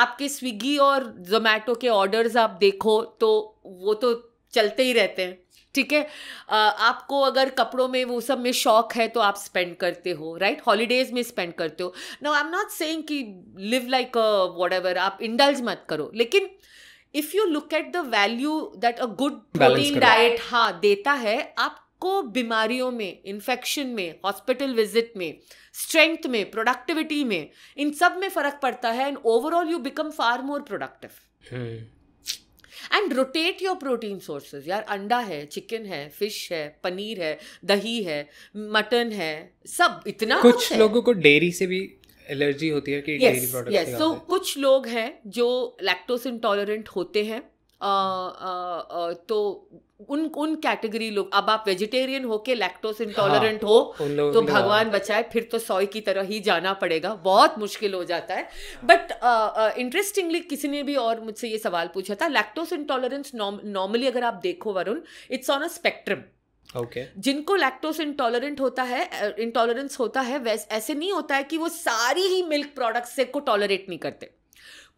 आपके स्विगी और जोमेटो के ऑर्डर्स आप देखो तो वो तो चलते ही रहते हैं ठीक है आपको अगर कपड़ों में वो सब में शौक है तो आप स्पेंड करते हो राइट right? हॉलीडेज में स्पेंड करते हो no I am not saying कि लिव लाइक वॉट एवर आप इंडल्ज मत करो लेकिन if you look at the value that a good protein diet हाँ देता है आप को बीमारियों में इन्फेक्शन में हॉस्पिटल विजिट में स्ट्रेंथ में प्रोडक्टिविटी में इन सब में फर्क पड़ता है and overall you become far more productive and rotate your protein sources यार अंडा है चिकन है फिश है पनीर है दही है मटन है सब इतना कुछ लोगों को डेयरी से भी एलर्जी होती है कि yes, dairy yes. So so, कुछ लोग हैं जो लैक्टोस इंटॉलरेंट होते हैं तो उन उन कैटेगरी लोग अब आप वेजिटेरियन हाँ, हो तो के लैक्टोस इंटॉलरेंट हाँ, हो तो भगवान बचाए फिर तो सॉय की तरह ही जाना पड़ेगा बहुत मुश्किल हो जाता है बट इंटरेस्टिंगली किसी ने भी और मुझसे ये सवाल पूछा था लैक्टोस इंटॉलरेंस नॉर्मली अगर आप देखो Varun it's on a spectrum okay okay. जिनको लैक्टोस इंटॉलरेंट होता है इंटॉलरेंस होता है वैसे ऐसे नहीं होता है कि वो सारी ही मिल्क प्रोडक्ट्स से को टॉलरेट नहीं करते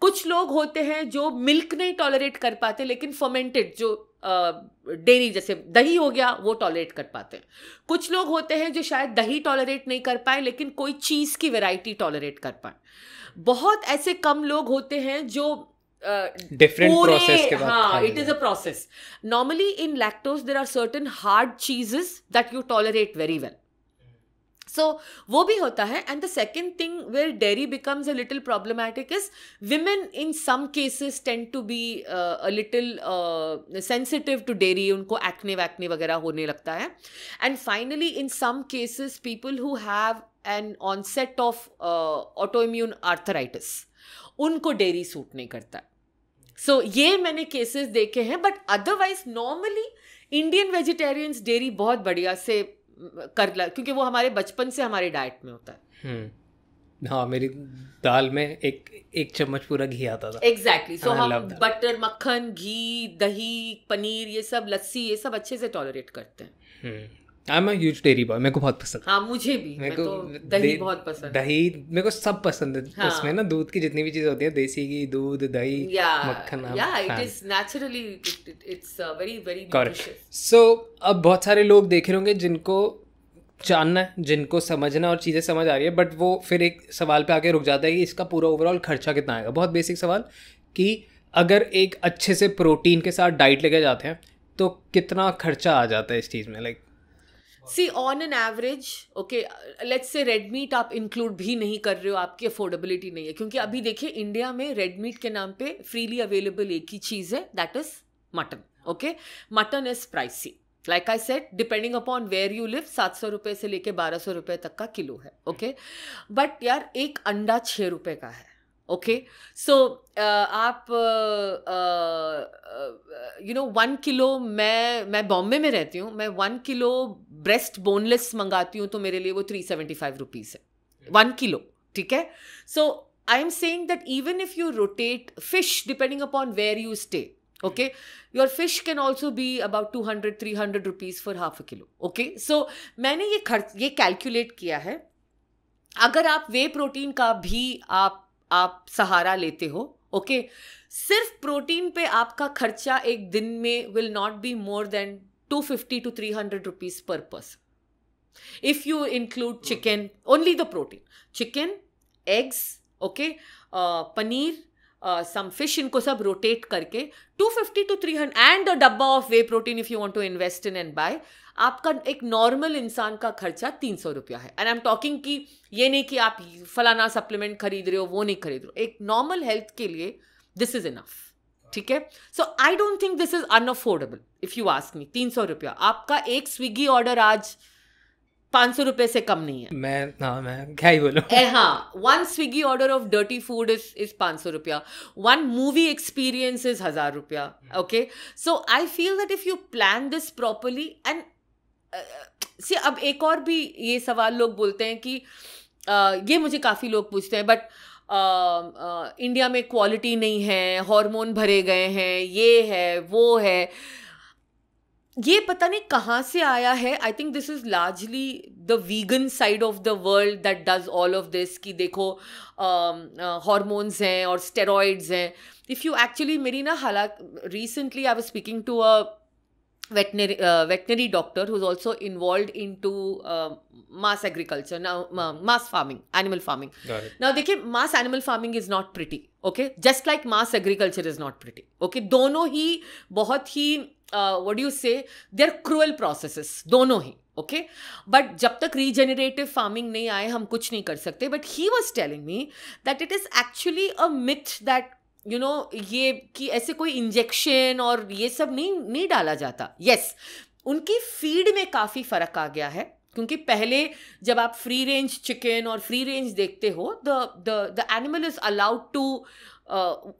कुछ लोग होते हैं जो मिल्क नहीं टॉलरेट कर पाते लेकिन फर्मेंटेड जो डेरी जैसे दही हो गया वो टॉलरेट कर पाते हैं कुछ लोग होते हैं जो शायद दही टॉलरेट नहीं कर पाए लेकिन कोई चीज़ की वैरायटी टॉलरेट कर पाए बहुत ऐसे कम लोग होते हैं जो डिफरेंट प्रोसेस के बाद हाँ it is a process normally in lactose there are certain hard cheeses that you tolerate very well so so, वो भी होता है and the second thing where dairy becomes a little problematic is women in some cases tend to be little sensitive to dairy उनको acne वैक्ने वगैरह होने लगता है and finally in some cases people who have an onset of immune arthritis उनको dairy suit नहीं करता so so, ये मैंने केसेस देखे हैं but otherwise normally Indian vegetarians dairy बहुत बढ़िया से कर ला क्योंकि वो हमारे बचपन से हमारे डाइट में होता है हम्म। हाँ मेरी दाल में एक एक चम्मच पूरा घी आता था एग्जैक्टली सो हम बटर मक्खन घी दही पनीर ये सब लस्सी ये सब अच्छे से टॉलरेट करते हैं हम्म। I am huge dairy boy मेरे को बहुत पसंद हाँ मुझे भी मेरे को तो दही बहुत पसंद दही मेरे को सब पसंद है हाँ. उसमें ना दूध की जितनी भी चीज़ें होती है देसी घी दूध दही मक्खन या it is naturally it's very very correct so अब बहुत सारे लोग देख रहे होंगे जिनको जानना है जिनको समझना और चीज़ें समझ आ रही है बट वो फिर एक सवाल पे आके रुक जाता है कि इसका पूरा ओवरऑल खर्चा कितना आएगा बहुत बेसिक सवाल कि अगर एक अच्छे से प्रोटीन के साथ डाइट लेके जाते हैं तो कितना खर्चा आ जाता है इस चीज़ में like see on an average okay let's say red meat आप इंक्लूड भी नहीं कर रहे हो आपकी अफोर्डेबिलिटी नहीं है क्योंकि अभी देखिए इंडिया में रेड मीट के नाम पे फ्रीली अवेलेबल एक ही चीज़ है that is mutton okay mutton is pricey like I said depending upon where you live सात सौ रुपये से लेके बारह सौ रुपये तक का किलो है ओके okay? बट यार एक अंडा छः रुपये का है ओके सो uh, आप यू नो वन किलो मैं मैं बॉम्बे में रहती हूँ मैं वन किलो ब्रेस्ट बोनलेस मंगाती हूँ तो मेरे लिए वो थ्री सेवेंटी फाइव रुपीज़ है वन किलो ठीक है so I am saying that even if you rotate fish depending upon where you stay okay your fish can also be about two hundred three hundred rupees for half a kilo okay so मैंने ये खर्च ये calculate किया है अगर आप वे protein का भी आप आप सहारा लेते हो ओके सिर्फ प्रोटीन पे आपका खर्चा एक दिन में will not be more than two fifty two three hundred rupees per person if you include chicken only the protein chicken eggs okay paneer some fish इनको सब रोटेट करके 250 टू 300 एंड अ डब्बा of whey protein if you want to invest in and buy आपका एक normal इंसान का खर्चा तीन सौ रुपया है एंड आई एम टॉकिंग कि ये नहीं कि आप फलाना सप्लीमेंट खरीद रहे हो वो नहीं खरीद रहे हो एक नॉर्मल हेल्थ के लिए दिस इज इनफ ठीक है so I don't think this is unaffordable if you ask me तीन सौ रुपया आपका एक स्विगी ऑर्डर आज पाँच सौ रुपये से कम नहीं है मैं ना हाँ, मैं क्या ही बोलूँ हाँ one Swiggy order of dirty food is is पाँच सौ रुपया वन मूवी एक्सपीरियंस इज हज़ार रुपया okay so I feel that if you plan this properly and see अब एक और भी ये सवाल लोग बोलते हैं कि आ, ये मुझे काफ़ी लोग पूछते हैं बट इंडिया में क्वालिटी नहीं है हार्मोन भरे गए हैं ये है वो है ये पता नहीं कहाँ से आया है I think this is largely the vegan side of the world that does all of this कि देखो हॉर्मोन्स हैं और स्टेरॉइड्स हैं इफ़ यू एक्चुअली मेरी ना हालांकि recently I was speaking to a veterinary veterinary doctor who's also involved into uh, mass agriculture now mass farming animal farming now dekhi mass animal farming is not pretty okay just like mass agriculture is not pretty okay dono hi bahut hi uh, what do you say they are cruel processes dono hi okay okay? But जब तक regenerative farming नहीं आए हम कुछ नहीं कर सकते but he was telling me that it is actually a myth that you know ये कि ऐसे कोई इंजेक्शन और ये सब नहीं नहीं डाला जाता यस yes, उनकी फीड में काफ़ी फ़र्क आ गया है क्योंकि पहले जब आप फ्री रेंज चिकन और फ्री रेंज देखते हो the the the animal is allowed to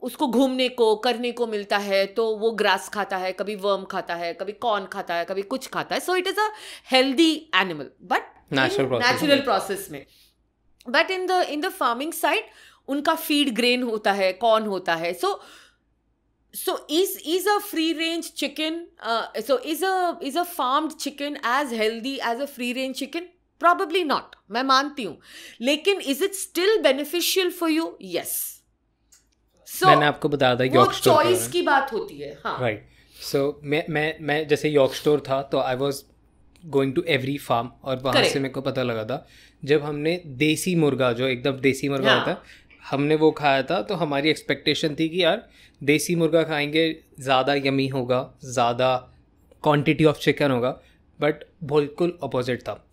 उसको घूमने को करने को मिलता है तो वो ग्रास खाता है कभी वर्म खाता है कभी कॉर्न खाता है कभी कुछ खाता है so it is a healthy animal but natural process में but in the in the farming side उनका फीड ग्रेन होता है कॉर्न होता है so so is is a free range chicken so is a is a farmed chicken as healthy as a free range chicken probably not मैं मानती हूँ लेकिन is it still beneficial for you yes so मैंने आपको बताया था वो choice की बात होती है हाँ राइट right. सो so, मैं मैं मैं जैसे यॉर्क स्टोर था तो I was going to every farm और वहाँ से मेरे को पता लगा था जब हमने देसी मुर्गा जो एकदम देसी मुर्गा हाँ. होता है हमने वो खाया था तो हमारी एक्सपेक्टेशन थी कि यार देसी मुर्गा खाएंगे ज़्यादा यमी होगा ज़्यादा क्वांटिटी ऑफ चिकन होगा बट बिल्कुल अपोजिट था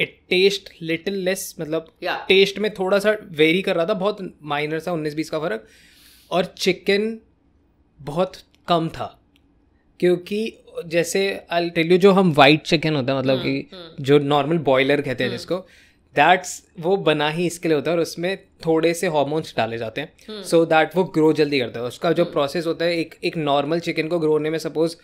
इट टेस्ट लिटिल लेस मतलब टेस्ट में थोड़ा सा वेरी कर रहा था बहुत माइनर सा उन्नीस बीस का फ़र्क और चिकन बहुत कम था क्योंकि जैसे आई टेल यू जो हम वाइट चिकन होता है मतलब हम्म, कि हम्म। जो नॉर्मल बॉयलर कहते हैं हम्म। जिसको दैट्स वो बना ही इसके लिए होता है और उसमें थोड़े से हॉर्मोन्स डाले जाते हैं सो hmm. दैट so वो ग्रो जल्दी करता है उसका जो प्रोसेस हम्म। hmm. होता है एक एक नॉर्मल चिकन को ग्रो होने में सपोज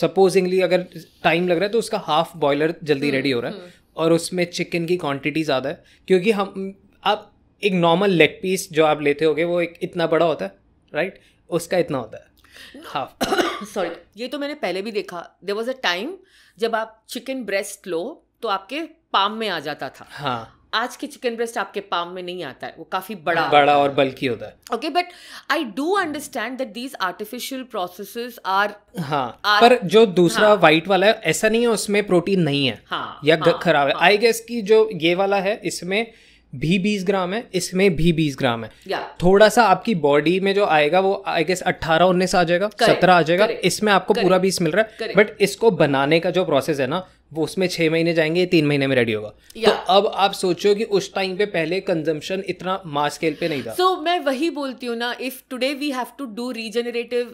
सपोजिंगली अगर टाइम लग रहा है तो उसका हाफ बॉयलर जल्दी रेडी हम्म, हो रहा है हम्म। और उसमें चिकन की क्वांटिटी ज़्यादा है क्योंकि हम आप एक नॉर्मल लेग पीस जो आप लेते हो वो एक इतना बड़ा होता है राइट right? उसका इतना होता है हाफ सॉरी <coughs> ये तो मैंने पहले भी देखा देर वॉज अ टाइम जब आप चिकन ब्रेस्ट लो तो आपके पाम में आ जाता था हाँ आज के चिकन ब्रेस्ट आपके पाम में नहीं आता है वो काफी बड़ा बड़ा और बल्कि होता है okay but I do understand that these artificial process are हाँ are, पर जो दूसरा हाँ, वाइट वाला है ऐसा नहीं है उसमें प्रोटीन नहीं है हाँ, या हाँ, खराब है आई गेस की जो ये वाला है इसमें भी बीस ग्राम है इसमें भी बीस ग्राम है yeah. थोड़ा सा आपकी बॉडी में जो आएगा वो आई गेस अट्ठारह उन्नीस आ जाएगा सत्रह आ जाएगा इसमें आपको correct, पूरा बीस मिल रहा है बट इसको बनाने का जो प्रोसेस है ना वो उसमें छः महीने जाएंगे तीन महीने में रेडी होगा तो yeah. तो अब आप सोचो कि उस टाइम पे पहले कंजम्पशन इतना मास स्केल पे नहीं था सो so, मैं वही बोलती हूँ ना if today we have to do regenerative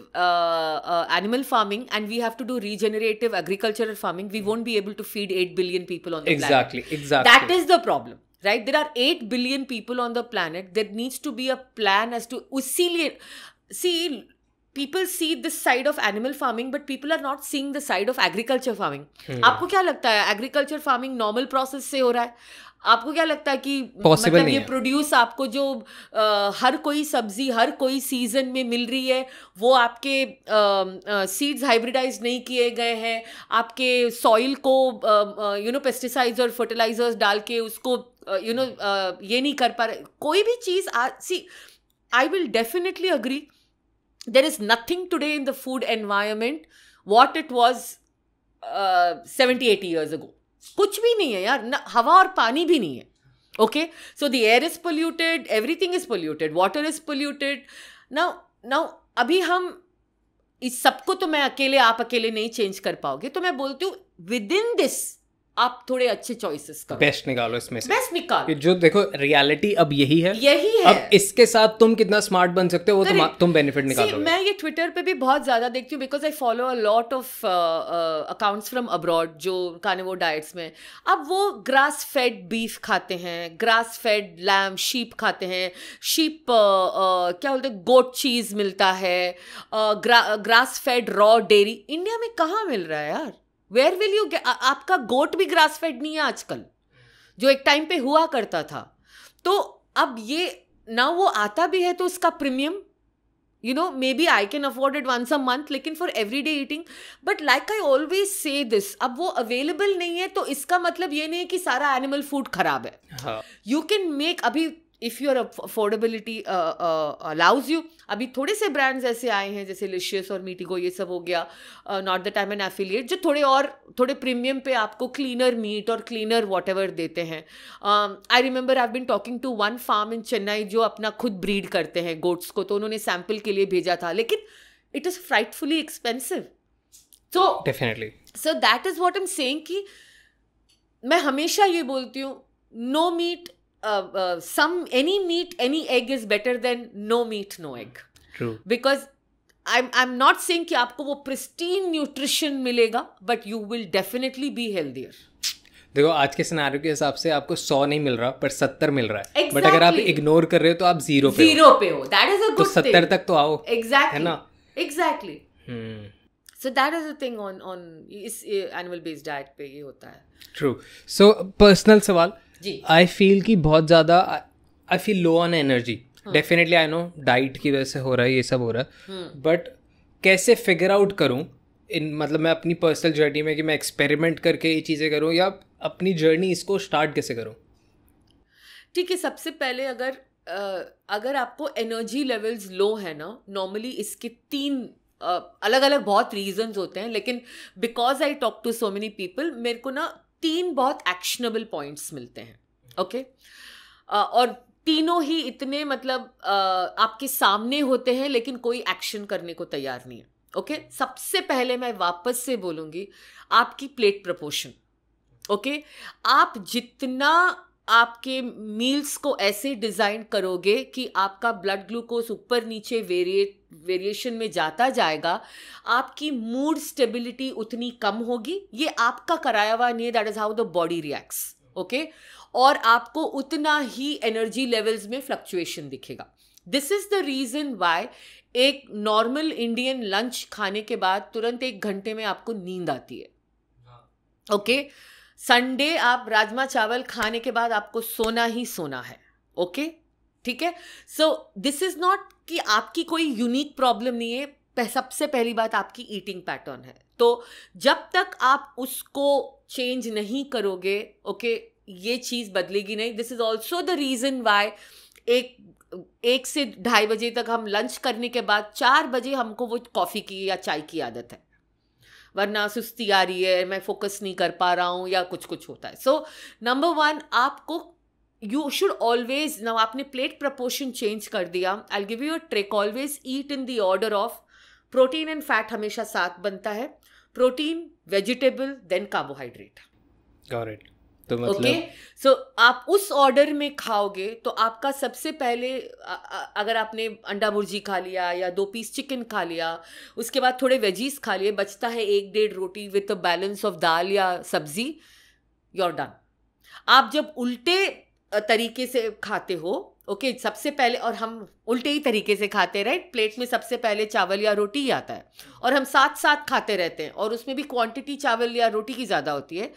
animal farming and we have to do regenerative agricultural farming we won't be able to feed eight billion people on exactly exactly that is the problem right there are eight billion people on the planet there needs to be a plan as to उसीलिए see people see this side of animal farming but people are not seeing the side of agriculture farming आपको क्या लगता है agriculture farming normal process से हो रहा है आपको क्या लगता है कि Possible मतलब ये प्रोड्यूस आपको जो आ, हर कोई सब्जी हर कोई सीजन में मिल रही है वो आपके सीड्स हाइब्रिडाइज नहीं किए गए हैं आपके सॉइल को यू नो पेस्टिसाइड्स और फर्टिलाइजर्स डाल के उसको यू नो ये नहीं कर पा रहे कोई भी चीज़ see I will definitely agree there is nothing today in the food environment what it was seventy eighty years ago कुछ भी नहीं है यार न, हवा और पानी भी नहीं है okay so the air is polluted everything is polluted water is polluted now now अभी हम इस सबको तो मैं अकेले आप अकेले नहीं चेंज कर पाओगे तो मैं बोलती हूँ विद इन दिस आप थोड़े अच्छे चॉइसेस करो बेस्ट निकालो इसमें से बेस्ट निकाल जो देखो रियलिटी अब यही है यही है अब इसके साथ तुम कितना स्मार्ट बन सकते हो वो तुम तुम बेनिफिट निकालो मैं ये ट्विटर पे भी बहुत ज्यादा देखती हूँ because I follow a lot of accounts from abroad जो कानेवो डाइट्स में अब वो ग्रास फेड बीफ खाते हैं ग्रास फेड लैम शीप खाते हैं शीप uh, uh, क्या बोलते हैं गोट चीज मिलता है grass fed raw dairy India में कहाँ मिल रहा है यार वेयर विल यू आपका गोट भी ग्रास फेड नहीं है आजकल जो एक टाइम पे हुआ करता था तो अब ये ना वो आता भी है तो उसका premium you know maybe I can afford it once a month लेकिन for every day eating but like I always say this अब वो अवेलेबल नहीं है तो इसका मतलब ये नहीं है कि सारा एनिमल फूड खराब है यू कैन मेक अभी if your affordability allows you अभी थोड़े से ब्रांड्स ऐसे आए हैं जैसे लिशियस और मीटिगो ये सब हो गया not the time an affiliate जो थोड़े और थोड़े प्रीमियम पे आपको क्लीनर मीट और क्लीनर वॉट एवर देते हैं I remember I been talking to one farm in Chennai जो अपना खुद ब्रीड करते हैं गोट्स को तो उन्होंने सैम्पल के लिए भेजा था लेकिन it is frightfully expensive so definitely so that is what am saying कि मैं हमेशा ये बोलती हूँ no meat some any meat any egg is better than no meat no egg no egg I because I'm I'm not कि आपको वो pristine nutrition मिलेगा but you will definitely be healthier देखो आज के सिनारियो के हिसाब से आपको सौ नहीं मिल रहा पर सत्तर मिल रहा है बट exactly. अगर आप इग्नोर कर रहे हो तो आप जीरो पे जीरो पे हो दैट इज अ गुड सत्तर तक तो आओ एग्जैक्टली है ना exactly so that is a thing on on इस एनिमल बेस्ड डाइट पे ये होता है ट्रू सो पर्सनल सवाल आई फील कि बहुत ज़्यादा I feel low on energy definitely I know diet की वजह से हो रहा है ये सब हो रहा है बट हाँ। कैसे फिगर आउट करूँ इन मतलब मैं अपनी पर्सनल जर्नी में कि मैं एक्सपेरिमेंट करके ये चीज़ें करूँ या अपनी जर्नी इसको स्टार्ट कैसे करूँ ठीक है सबसे पहले अगर अगर आपको एनर्जी लेवल्स लो है ना नॉर्मली इसके तीन अलग अलग बहुत रीजंस होते हैं लेकिन because I talk to so many people मेरे को ना तीन बहुत एक्शनेबल पॉइंट्स मिलते हैं ओके okay? uh, और तीनों ही इतने मतलब uh, आपके सामने होते हैं लेकिन कोई एक्शन करने को तैयार नहीं है ओके okay? सबसे पहले मैं वापस से बोलूंगी आपकी प्लेट प्रपोशन ओके okay? आप जितना आपके मील्स को ऐसे डिज़ाइन करोगे कि आपका ब्लड ग्लूकोज ऊपर नीचे वेरिएट वेरिएशन में जाता जाएगा आपकी मूड स्टेबिलिटी उतनी कम होगी ये आपका कराया हुआ नहीं है that is how the body reacts okay और आपको उतना ही एनर्जी लेवल्स में फ्लक्चुएशन दिखेगा this is the reason why एक नॉर्मल इंडियन लंच खाने के बाद तुरंत एक घंटे में आपको नींद आती है ओके हाँ। okay? संडे आप राजमा चावल खाने के बाद आपको सोना ही सोना है ओके ठीक है सो दिस इज नॉट कि आपकी कोई यूनिक प्रॉब्लम नहीं है सबसे पहली बात आपकी ईटिंग पैटर्न है तो जब तक आप उसको चेंज नहीं करोगे ओके ये चीज़ बदलेगी नहीं this is also the reason why एक एक से ढाई बजे तक हम लंच करने के बाद चार बजे हमको वो कॉफ़ी की या चाय की आदत है वरना सुस्ती आ रही है मैं फोकस नहीं कर पा रहा हूँ या कुछ कुछ होता है सो नंबर वन आपको यू शुड ऑलवेज ना आपने प्लेट प्रपोर्शन चेंज कर दिया I give you a trick always eat in the order of protein and fat हमेशा साथ बनता है प्रोटीन वेजिटेबल देन कार्बोहाइड्रेट तो मतलब ओके okay? सो so, आप उस ऑर्डर में खाओगे तो आपका सबसे पहले अगर आपने अंडा भुर्जी खा लिया या दो पीस चिकन खा लिया उसके बाद थोड़े वेजीज खा लिए बचता है एक डेढ़ रोटी विथ अ बैलेंस ऑफ दाल या सब्जी योर डन आप जब उल्टे तरीके से खाते हो ओके okay, सबसे पहले और हम उल्टे ही तरीके से खाते हैं राइट प्लेट में सबसे पहले चावल या रोटी ही आता है और हम साथ साथ खाते रहते हैं और उसमें भी क्वांटिटी चावल या रोटी की ज़्यादा होती है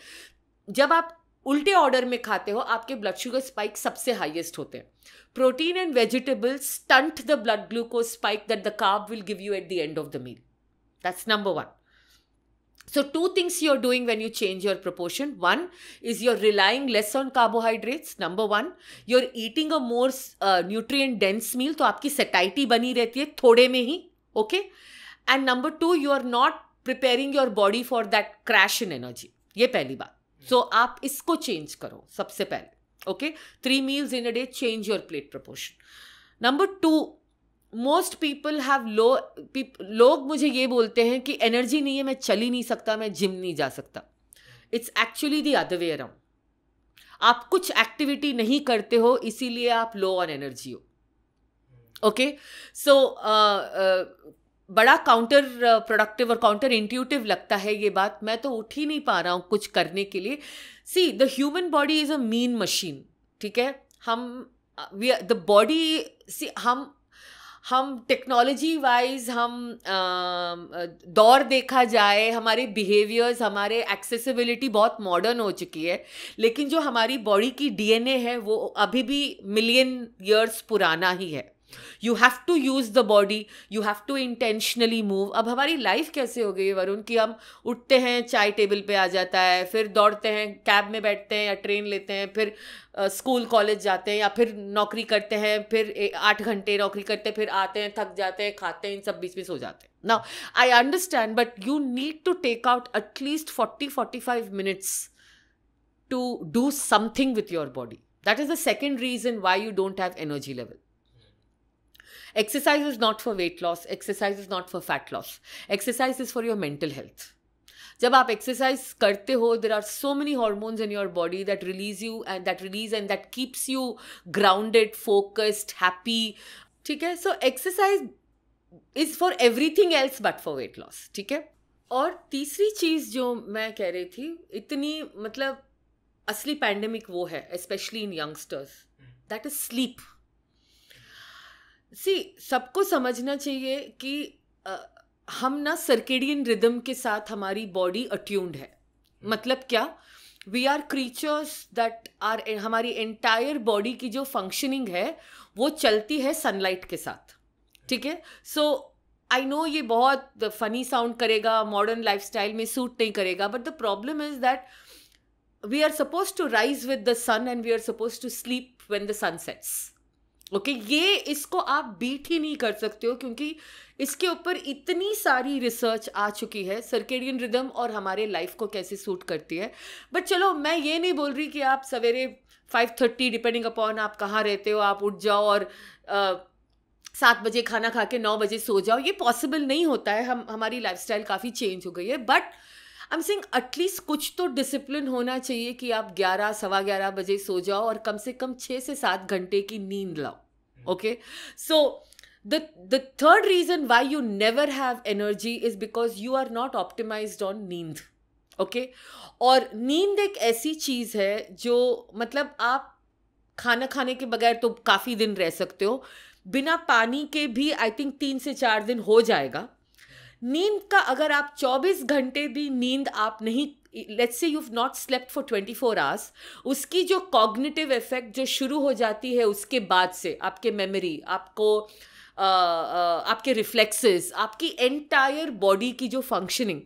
जब आप उल्टे ऑर्डर में खाते हो आपके ब्लड शुगर स्पाइक सबसे हाईएस्ट होते हैं protein and vegetables stunt the blood glucose spike that the carb will give you at the end of the meal that's number one so two things you are doing when you change your proportion one is your relying less on carbohydrates number one you are eating a more nutri dense meal तो आपकी satiety बनी रहती है थोड़े में ही okay and number two you are not preparing your body for that crash in energy ये पहली बात सो so, आप इसको चेंज करो सबसे पहले okay three meals in a day change your plate proportion number two most people have low लोग मुझे ये बोलते हैं कि एनर्जी नहीं है मैं चल ही नहीं सकता मैं जिम नहीं जा सकता it's actually the other way around आप कुछ एक्टिविटी नहीं करते हो इसीलिए आप लो ऑन एनर्जी हो ओके सो uh, uh, बड़ा काउंटर प्रोडक्टिव uh, और काउंटर इंट्यूटिव लगता है ये बात मैं तो उठ ही नहीं पा रहा हूँ कुछ करने के लिए see the human body is a mean machine ठीक है हम वी द बॉडी सी हम हम टेक्नोलॉजी वाइज हम um, uh, दौर देखा जाए हमारे बिहेवियर्स हमारे एक्सेसिबिलिटी बहुत मॉडर्न हो चुकी है लेकिन जो हमारी बॉडी की डीएनए है वो अभी भी मिलियन ईयर्स पुराना ही है you have to use the body you have to intentionally move अब हमारी लाइफ कैसे हो गई वरुण कि हम उठते हैं चाय टेबल पे आ जाता है फिर दौड़ते हैं कैब में बैठते हैं या ट्रेन लेते हैं फिर स्कूल uh, कॉलेज जाते हैं या फिर नौकरी करते हैं फिर आठ घंटे नौकरी करते हैं फिर आते हैं थक जाते हैं खाते हैं इन सब बीच में सो जाते हैं ना I understand but you need to take out at least forty forty five minutes to do something with your body that is the second reason why you don't have energy level exercise is not for weight loss exercise is not for fat loss exercise is for your mental health जब आप exercise करते हो there are so many hormones in your body that release you and that release and that keeps you grounded focused happy ठीक है so exercise is for everything else but for weight loss ठीक है और तीसरी चीज़ जो मैं कह रही थी इतनी मतलब असली पैंडमिक वो है specially in youngsters that is sleep see सबको समझना चाहिए कि आ, हम ना सर्केडियन रिदम के साथ हमारी बॉडी अट्यून्ड है मतलब क्या we are creatures that are हमारी एंटायर बॉडी की जो फंक्शनिंग है वो चलती है सनलाइट के साथ ठीक है सो आई नो ये बहुत फनी साउंड करेगा मॉडर्न स्टाइल में सूट नहीं करेगा but the problem is that we are suppose to rise with the sun and we are suppose to sleep when the sun sets okay okay, ये इसको आप beat ही नहीं कर सकते हो क्योंकि इसके ऊपर इतनी सारी रिसर्च आ चुकी है सर्केडियन रिदम और हमारे लाइफ को कैसे सूट करती है बट चलो मैं ये नहीं बोल रही कि आप सवेरे फाइव थर्टी डिपेंडिंग अपॉन आप कहाँ रहते हो आप उठ जाओ और सात बजे खाना खा के नौ बजे सो जाओ ये पॉसिबल नहीं होता है हम हमारी लाइफ काफ़ी चेंज हो गई है but I am saying at least कुछ तो डिसिप्लिन होना चाहिए कि आप ग्यारह सवा ग्यारह बजे सो जाओ और कम से कम छः से सात घंटे की नींद लाओ okay so the the third reason why you never have energy is because you are not optimise on नींद ओके और नींद एक ऐसी चीज़ है जो मतलब आप खाना खाने के बगैर तो काफ़ी दिन रह सकते हो बिना पानी के भी आई थिंक तीन से चार दिन हो जाएगा नींद का अगर आप 24 घंटे भी नींद आप नहीं let's say you not slept for 24 four hours उसकी जो कॉग्निटिव इफेक्ट जो शुरू हो जाती है उसके बाद से आपके मेमोरी आपको आ, आ, आपके रिफ्लेक्सेस आपकी एंटायर बॉडी की जो functioning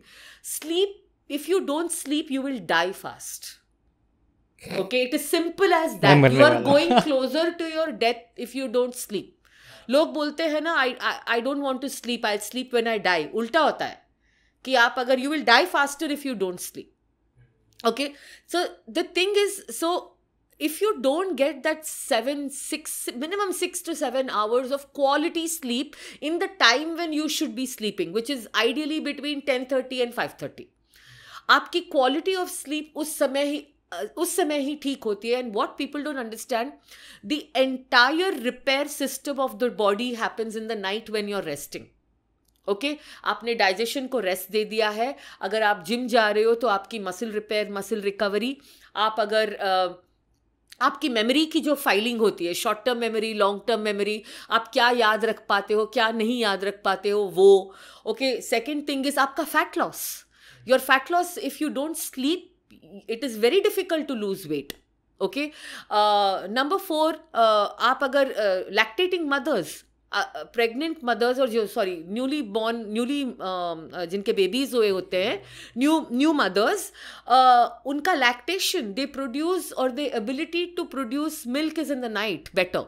sleep if you don't sleep you will die fast okay it is simple as that you are going closer to your death if you don't sleep लोग बोलते हैं ना I I don't want to sleep I sleep when I die उल्टा होता है कि आप अगर you will die faster if you don't sleep okay so the thing is so if you don't get that seven six minimum six to seven hours of quality sleep in the time when you should be sleeping which is ideally between ten thirty and five thirty आपकी quality of sleep उस समय ही उस समय ही ठीक होती है and what people don't understand the entire repair system of the body happens in the night when you are resting okay okay? आपने डाइजेशन को रेस्ट दे दिया है अगर आप जिम जा रहे हो तो आपकी मसल रिपेयर मसल रिकवरी आप अगर uh, आपकी मेमोरी की जो फाइलिंग होती है short term memory long term memory आप क्या याद रख पाते हो क्या नहीं याद रख पाते हो वो ओके सेकेंड थिंग इज आपका fat loss your fat loss if you don't sleep it is very difficult to lose weight okay number four आप अगर लैक्टेटिंग मदर्स प्रेग्नेंट मदर्स और जो सॉरी न्यूली बॉर्न न्यूली जिनके babies हुए होते हैं new new mothers उनका lactation they produce और the ability to produce milk is in the night better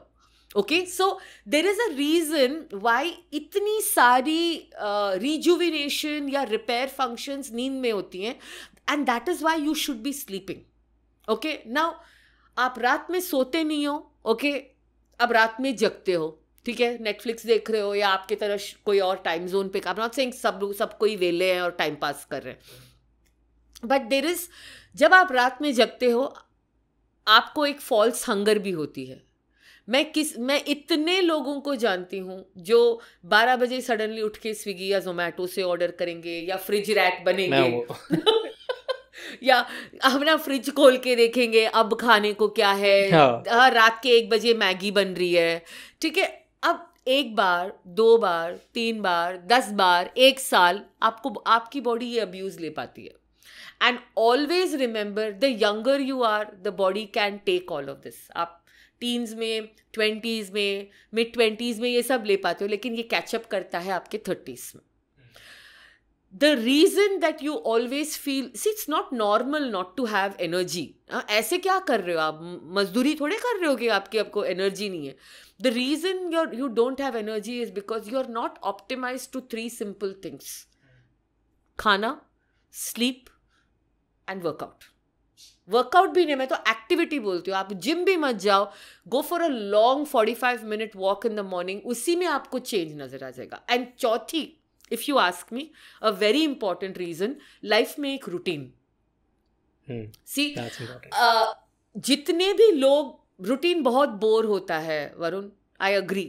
okay so there is a reason Y इतनी सारी रिजुविनेशन uh, या रिपेयर फंक्शंस नींद में होती हैं and that is why you should be sleeping okay now आप रात में सोते नहीं हो ओके okay? अब रात में जगते हो ठीक है नेटफ्लिक्स देख रहे हो या आपके तरह कोई और टाइम जोन पे आप नॉट सेइंग सब लोग सब कोई वेले हैं और टाइम पास कर रहे हैं बट देर इज़ जब आप रात में जगते हो आपको एक फॉल्स हंगर भी होती है मैं किस मैं इतने लोगों को जानती हूँ जो 12 बजे सडनली उठ के स्विगी या जोमेटो से ऑर्डर करेंगे या फ्रिज रैक बनेंगे <laughs> या हम ना फ्रिज खोल के देखेंगे अब खाने को क्या है हाँ।, हाँ। रात के एक बजे मैगी बन रही है ठीक है अब एक बार दो बार तीन बार दस बार एक साल आपको आपकी बॉडी ये अब्यूज़ ले पाती है and always remember the younger you are the body can take all of this आप टीन्स में ट्वेंटीज़ में मिड ट्वेंटीज़ में ये सब ले पाते हो लेकिन ये कैचअप करता है आपके थर्टीज़ में the reason that you always feel see it's not normal not to have energy ऐसे क्या कर रहे हो आप मजदूरी थोड़े कर रहे हो कि आपकी आपको एनर्जी नहीं है the reason your you don't have energy is because you are not optimise to three simple things खाना स्लीप एंड वर्कआउट वर्कआउट भी नहीं मैं तो एक्टिविटी बोलती हूँ आप जिम भी मत जाओ go for a long forty five minute walk in the morning उसी में आपको चेंज नजर आ जाएगा एंड चौथी if you ask me a very important reason life में एक रूटीन सी hmm. uh, जितने भी लोग रूटीन बहुत बोर होता है वरुण आई अग्री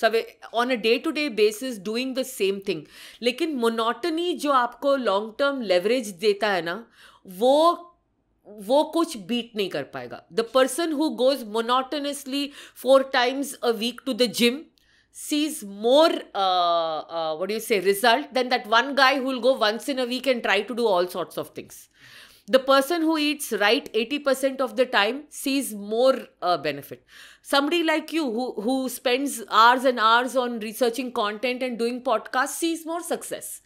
सवे on a day to day basis doing the same thing लेकिन मोनोटनी जो आपको लॉन्ग टर्म लेवरेज देता है ना वो वो कुछ बीट नहीं कर पाएगा the person who goes monotonously four times a week to the gym sees more uh, uh, what do you say result than that one guy who will go once in a week and try to do all sorts of things the person who eats right 80% of the time sees more uh, benefit somebody like you who, who spends hours and hours on researching content and doing podcasts sees more success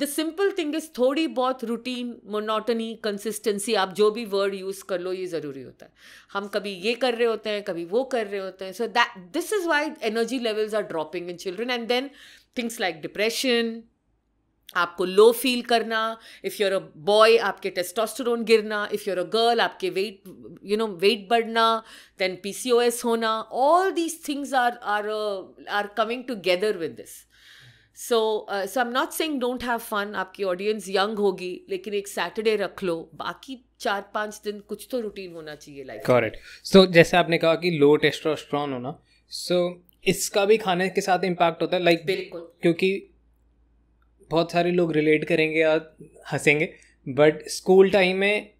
the simple thing is थोड़ी बहुत routine monotony consistency आप जो भी word use कर लो ये ज़रूरी होता है हम कभी ये कर रहे होते हैं कभी वो कर रहे होते हैं so that this is why energy levels are dropping in children and then things like depression आपको लो फील करना इफ़ यूर अ बॉय आपके टेस्टोस्टेरोन गिरना इफ़ यूर अ गर्ल आपके वेट यू नो वेट बढ़ना then P C O S होना all these things are are are coming together with this so so I am not saying don't have fun आपकी audience young होगी लेकिन एक Saturday रख लो बाकी चार पाँच दिन कुछ तो रूटीन होना चाहिए लाइफ करेक्ट सो जैसे आपने कहा कि लो टेस्टोस्टेरोन होना सो so, इसका भी खाने के साथ इम्पैक्ट होता है लाइक like, बिल्कुल क्योंकि बहुत सारे लोग रिलेट करेंगे या हंसेंगे बट स्कूल टाइम में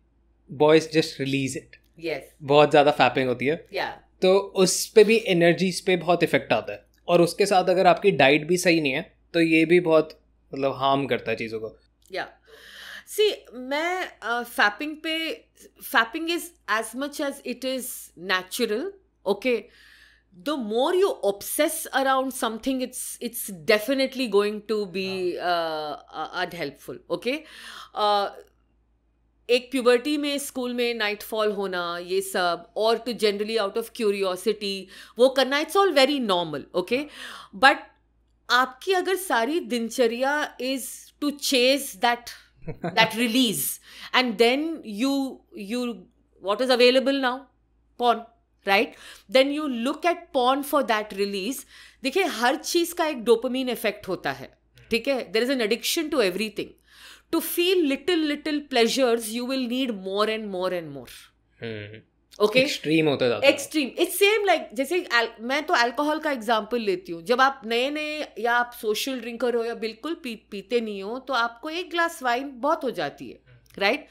boys just release it yes बहुत ज़्यादा फैपिंग होती है yeah. तो उस पर भी एनर्जीज पे बहुत इफेक्ट आता है और उसके साथ अगर आपकी डाइट भी सही नहीं है तो ये भी बहुत मतलब हार्म करता है चीज़ों को या सी मैं फैपिंग पे fapping is as much as it is natural okay the more you obsess around something it's it's definitely going to be unhelpful okay एक प्यूबर्टी में स्कूल में नाइटफॉल होना ये सब और to generally out of curiosity वो करना it's all very normal okay but आपकी अगर सारी दिनचर्या is to chase that that release and then you you what is available now porn right then you look at porn for that release देखिए हर चीज का एक डोपमीन इफेक्ट होता है ठीक है there is an addiction to everything to feel little little pleasures you will need more and more and more okay extreme होता जाता एक्सट्रीम इट्स सेम लाइक जैसे मैं तो अल्कोहल का एग्जांपल लेती हूँ जब आप नए नए या आप सोशल ड्रिंकर हो या बिल्कुल पी, पीते नहीं हो तो आपको एक ग्लास वाइन बहुत हो जाती है राइट हम्म। right?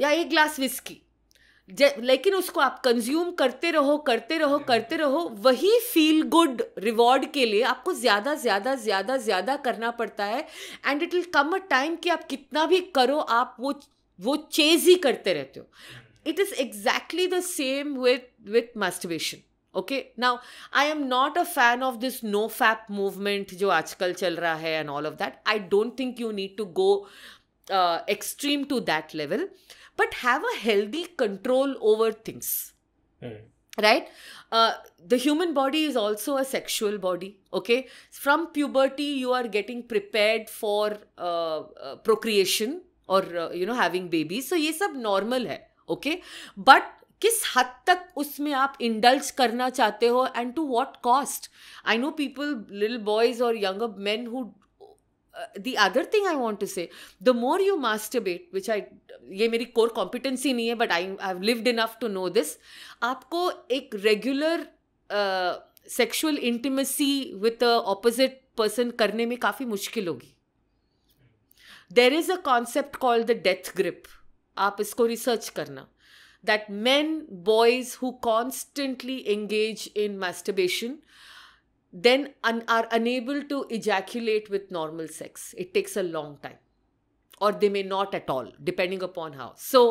या एक ग्लास विस्की लेकिन उसको आप कंज्यूम करते रहो करते रहो हम्म। करते रहो वही फील गुड रिवॉर्ड के लिए आपको ज़्यादा ज़्यादा ज़्यादा ज़्यादा करना पड़ता है and it will come a time कि आप कितना भी करो आप वो वो चेज ही करते रहते हो it is exactly the same with with masturbation okay now i am not a fan of this no fap movement jo aajkal chal raha hai and all of that i don't think you need to go uh, extreme to that level but have a healthy control over things hmm. right uh, the human body is also a sexual body okay from puberty you are getting prepared for uh, procreation or you know having babies so yes sab normal okay but किस हद तक उसमें आप indulge करना चाहते हो and to what cost I know people lil boys और young man who the other thing I want to say the more you masturbate which I ये मेरी कोर कॉम्पिटेंसी नहीं है but I have lived enough to know this आपको एक regular sexual intimacy a opposite person करने में काफ़ी मुश्किल होगी there is a concept called the death grip आप इसको रिसर्च करना that man boys who constantly engage in masturbation then are unable to ejaculate with normal sex it takes a long time और they may not at all depending upon how so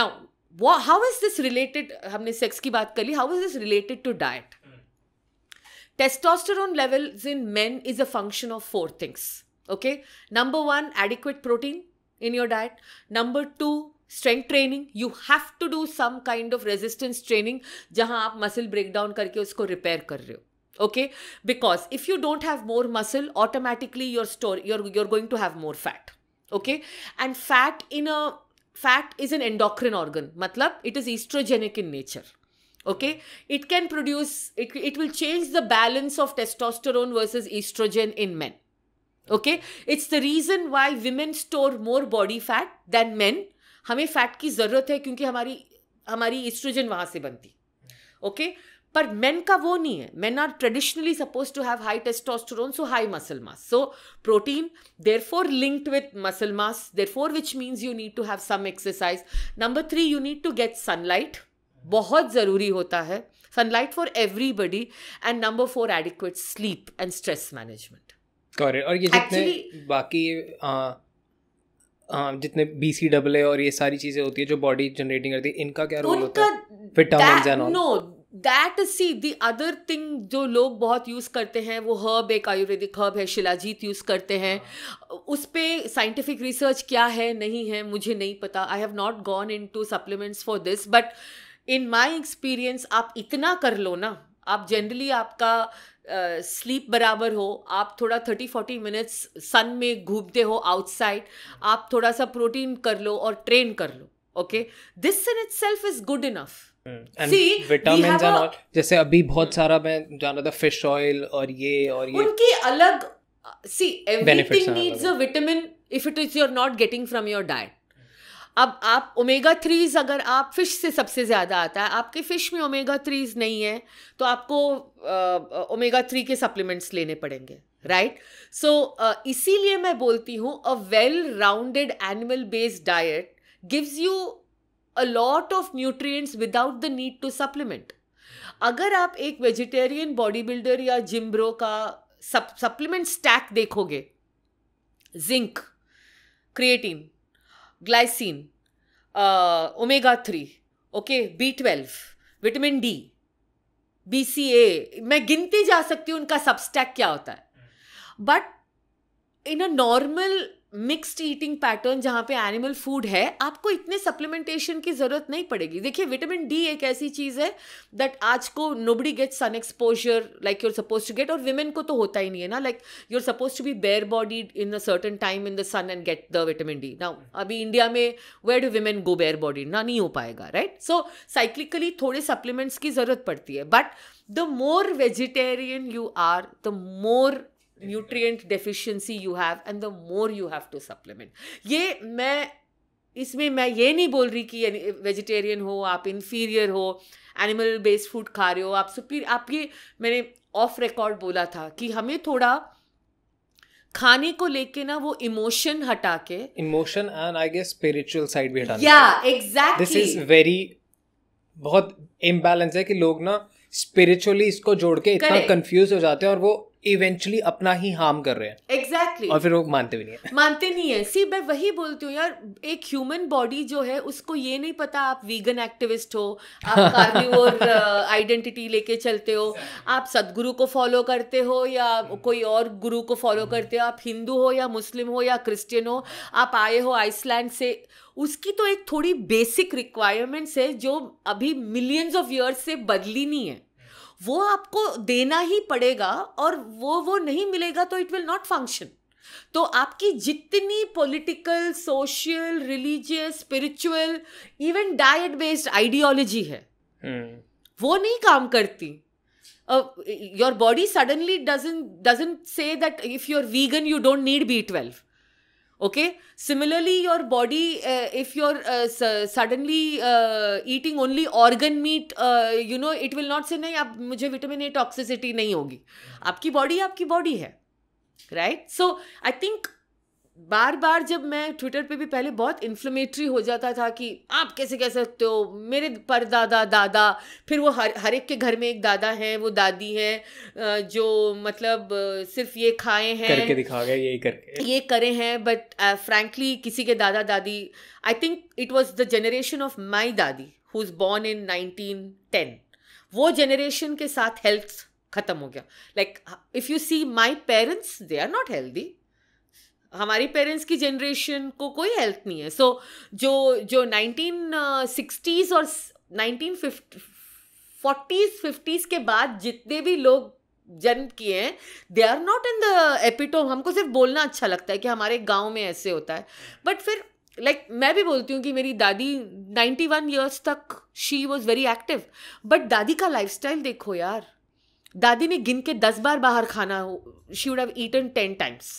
now how is this related हमने sex की बात कर ली how is this related to diet testosterone level in men is a function of four things okay number one adequate protein in your diet. Number two, strength training you have to do some kind of resistance training जहां आप muscle break down करके उसको repair कर रहे हो okay because if you don't have more muscle automatically your store your you're going to have more fat okay and fat in a fat is an endocrine organ मतलब it is oestrogenic in nature okay it can produce it it will change the balance of testosterone versus oestrogen in man okay it's the reason why women store more body fat than men हमें fat की ज़रूरत है क्योंकि हमारी हमारी oestrogen वहाँ से बनती ओके okay? पर मेन का वो नहीं है men are traditionally suppose to have high testosterone so high muscle mass so protein therefore linked with muscle mass therefore which means you need to have some exercise number three you need to get sunlight बहुत ज़रूरी होता है sunlight for everybody and number four adequate sleep and stress management correct और ये जितने Actually, बाकी आ, आ, जितने B C double A और ये सारी चीजें होती है जो बॉडी जनरेटिंग करती है इनका क्या रोल होता है vitamin no that see the other thing जो लोग बहुत यूज़ करते हैं वो हर्ब एक आयुर्वेदिक हर्ब है शिलाजीत यूज़ करते हैं उस पर साइंटिफिक रिसर्च क्या है नहीं है मुझे नहीं पता I have not gone in to supplements for this but in my experience आप इतना कर लो ना आप जनरली आपका स्लीप uh, बराबर हो आप थोड़ा थर्टी फोर्टी मिनट्स सन में घूमते हो आउटसाइड आप थोड़ा सा प्रोटीन कर लो और ट्रेन कर लो okay this in itself is good enough vitamin जैसे अभी बहुत सारा मैं जाना था फिश ऑयल और ये और ये उनकी अलग सी everything needs a vitamin if it is you are not getting from your diet अब आप ओमेगा थ्रीज अगर आप फ़िश से सबसे ज़्यादा आता है आपके फ़िश में ओमेगा थ्रीज नहीं है तो आपको ओमेगा थ्री के सप्लीमेंट्स लेने पड़ेंगे right right? So so, uh, इसीलिए मैं बोलती हूँ a well rounded animal based diet gives you a lot of nutrients without the need to supplement अगर आप एक वेजिटेरियन बॉडी बिल्डर या जिम्ब्रो का सप्लीमेंट स्टैक देखोगे zinc creatine glycine omega three okay B twelve vitamin D B C A मैं गिनती जा सकती हूँ उनका सबस्टैक क्या होता है but in a normal mixed eating pattern जहाँ पे एनिमल फूड है आपको इतने सप्लीमेंटेशन की ज़रूरत नहीं पड़ेगी देखिए विटामिन डी एक ऐसी चीज़ है दैट आज को nobody get sun exposure like you're suppose to get और विमेन को तो होता ही नहीं है ना like you're suppose to be bare body in a certain time in the sun and get the vitamin D now अभी इंडिया में where do women go bare body ना नहीं हो पाएगा राइट सो साइक्लिकली थोड़े सप्लीमेंट्स की ज़रूरत पड़ती है but the more vegetarian you are the more nutrient deficiency you have and the more you have to supplement ये मैं इसमें मैं ये नहीं बोल रही कि वेजिटेरियन हो आप इन्फीरियर हो एनिमल बेस्ड फूड खा रहे हो आप सुपीर आप ये मैंने ऑफ रिकॉर्ड बोला था कि हमें थोड़ा खाने को लेके ना वो इमोशन हटा के emotion and I guess spiritual side भी हटा या एग्जैक्ट दिस इज वेरी बहुत इम्बैलेंस है कि लोग ना स्पिरिचुअली इसको जोड़ के इतना कंफ्यूज हो जाते हैं और वो इवेंचुअली अपना ही हार्म कर रहे हैं एग्जैक्टली exactly. और फिर वो मानते भी नहीं है मानते नहीं है सी मैं वही बोलती हूँ यार एक ह्यूमन बॉडी जो है उसको ये नहीं पता आप वीगन एक्टिविस्ट हो आप आइडेंटिटी <laughs> uh, लेके चलते हो आप सदगुरु को फॉलो करते हो या कोई और गुरु को फॉलो करते हो आप हिंदू हो या मुस्लिम हो या क्रिश्चियन हो आप आए हो आइसलैंड से उसकी तो एक थोड़ी बेसिक रिक्वायरमेंट्स है जो अभी मिलियंस ऑफ ईयर्स से बदली नहीं है वो आपको देना ही पड़ेगा और वो वो नहीं मिलेगा तो इट विल नॉट फंक्शन तो आपकी जितनी political social religious spiritual even diet based ideology है hmm. वो नहीं काम करती your body suddenly doesn't doesn't say that if you are vegan you don't need B twelve okay similarly your body if you're suddenly eating only organ meat you know it will not say नहीं आप मुझे vitamin A toxicity नहीं होगी आपकी body आपकी body है right so I think बार बार जब मैं ट्विटर पे भी पहले बहुत इन्फ्लेमेटरी हो जाता था कि आप कैसे कह सकते हो मेरे परदादा दादा फिर वो हर हर एक के घर में एक दादा हैं वो दादी हैं जो मतलब सिर्फ ये खाए हैं करके दिखा गए यही करके ये करे हैं बट फ्रैंकली किसी के दादा दादी I think it was the generation of my दादी who is born in nineteen ten वो जनरेशन के साथ हेल्थ खत्म हो गया like if you see my parents they are not healthy हमारी पेरेंट्स की जनरेशन को कोई हेल्थ नहीं है सो so, जो जो नाइनटीन सिक्सटीज़ uh, और नाइनटीन फोर्टीज़ फिफ्टीज़ के बाद जितने भी लोग जन्म किए हैं they are not in the epitome हमको सिर्फ बोलना अच्छा लगता है कि हमारे गांव में ऐसे होता है बट फिर लाइक like, मैं भी बोलती हूँ कि मेरी दादी नाइन्टी वन ईयर्स तक she was very active but दादी का लाइफ देखो यार दादी ने गिन के दस बार बाहर खाना हो she would have eaten ten times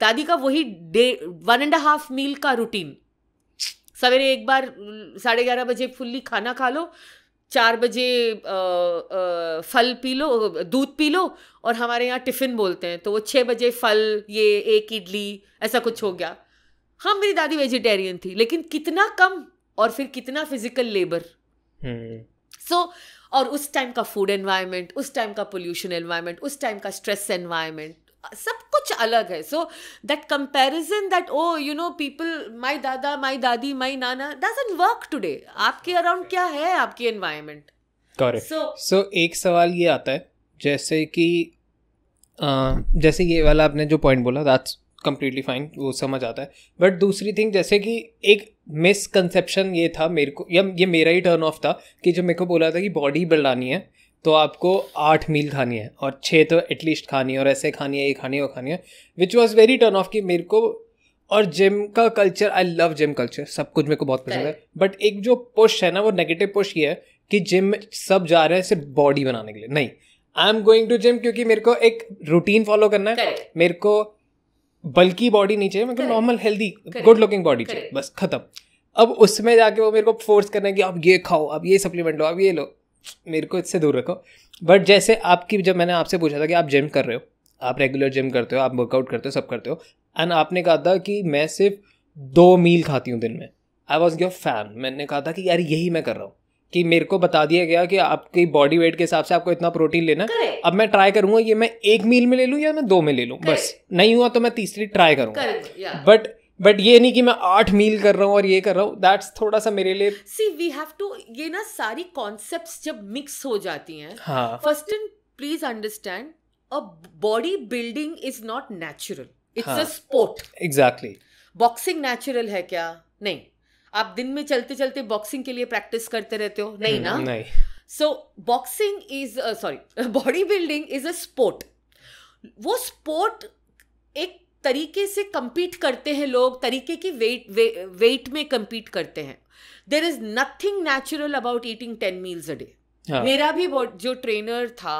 दादी का वही day one and half meal का रूटीन सवेरे एक बार साढ़े ग्यारह बजे फुल्ली खाना खा लो चार बजे आ, आ, फल पी लो दूध पी लो और हमारे यहाँ टिफ़िन बोलते हैं तो वो छः बजे फल ये एक इडली ऐसा कुछ हो गया हाँ मेरी दादी वेजिटेरियन थी लेकिन कितना कम और फिर कितना फिजिकल लेबर सो so, और उस टाइम का फूड एनवायरनमेंट उस टाइम का पोल्यूशन एनवायरनमेंट उस टाइम का स्ट्रेस एनवायरनमेंट सब कुछ अलग है so that comparison that oh you know people my dada my dadi my nana doesn't work today आपके अराउंड क्या है आपकी एनवायरनमेंट करेक्ट सो सो एक सवाल ये आता है जैसे कि uh, जैसे ये वाला आपने जो पॉइंट बोला दैट्स कम्प्लीटली फाइन वो समझ आता है बट दूसरी थिंग जैसे कि एक मिसकनसेप्शन ये था मेरे को या ये मेरा ही टर्न ऑफ था कि जब मेरे को बोला था कि बॉडी आनी है तो आपको आठ मील खानी है और छः तो एटलीस्ट खानी है और ऐसे खानी है ये खानी है वो खानी है which was very turn off कि मेरे को और जिम का culture I love gym culture सब कुछ मेरे को बहुत पसंद है बट एक जो पुश है ना वो नेगेटिव पुश ये है कि जिम सब जा रहे हैं सिर्फ बॉडी बनाने के लिए नहीं I am going to gym क्योंकि मेरे को एक रूटीन फॉलो करना है मेरे को बल्कि बॉडी नहीं चाहिए मेरे को normal healthy good looking body चाहिए बस खत्म अब उसमें जाके वो मेरे को फोर्स करना है कि आप ये खाओ आप ये सप्लीमेंट लो आप ये लो मेरे को इससे दूर रखो बट जैसे आपकी जब मैंने आपसे पूछा था कि आप जिम कर रहे हो आप रेगुलर जिम करते हो आप वर्कआउट करते हो सब करते हो एंड आपने कहा था कि मैं सिर्फ दो मील खाती हूँ दिन में आई वॉज योर फैन मैंने कहा था कि यार यही मैं कर रहा हूँ कि मेरे को बता दिया गया कि आपकी बॉडी वेट के हिसाब से आपको इतना प्रोटीन लेना है अब मैं ट्राई करूंगा ये मैं एक मील में ले लूँ या मैं दो में ले लूँ बस नहीं हुआ तो मैं तीसरी ट्राई करूँगा बट बट ये नहीं कि मैं आठ मील कर रहा हूँ और ये कर रहा हूँ दैट्स थोड़ा सा मेरे लिए सी वी हैव टू ये ना सारी कॉन्सेप्ट्स जब मिक्स हो जाती हैं first and please understand a body building is not natural it's a sport exactly boxing natural है क्या नहीं आप दिन में चलते चलते बॉक्सिंग के लिए प्रैक्टिस करते रहते हो नहीं ना नहीं so boxing is sorry body building is a sport वो स्पोर्ट एक तरीके से कंपीट करते हैं लोग तरीके की वेट वे, वेट में कम्पीट करते हैं there is nothing natural about eating ten meals a day हाँ. मेरा भी जो ट्रेनर था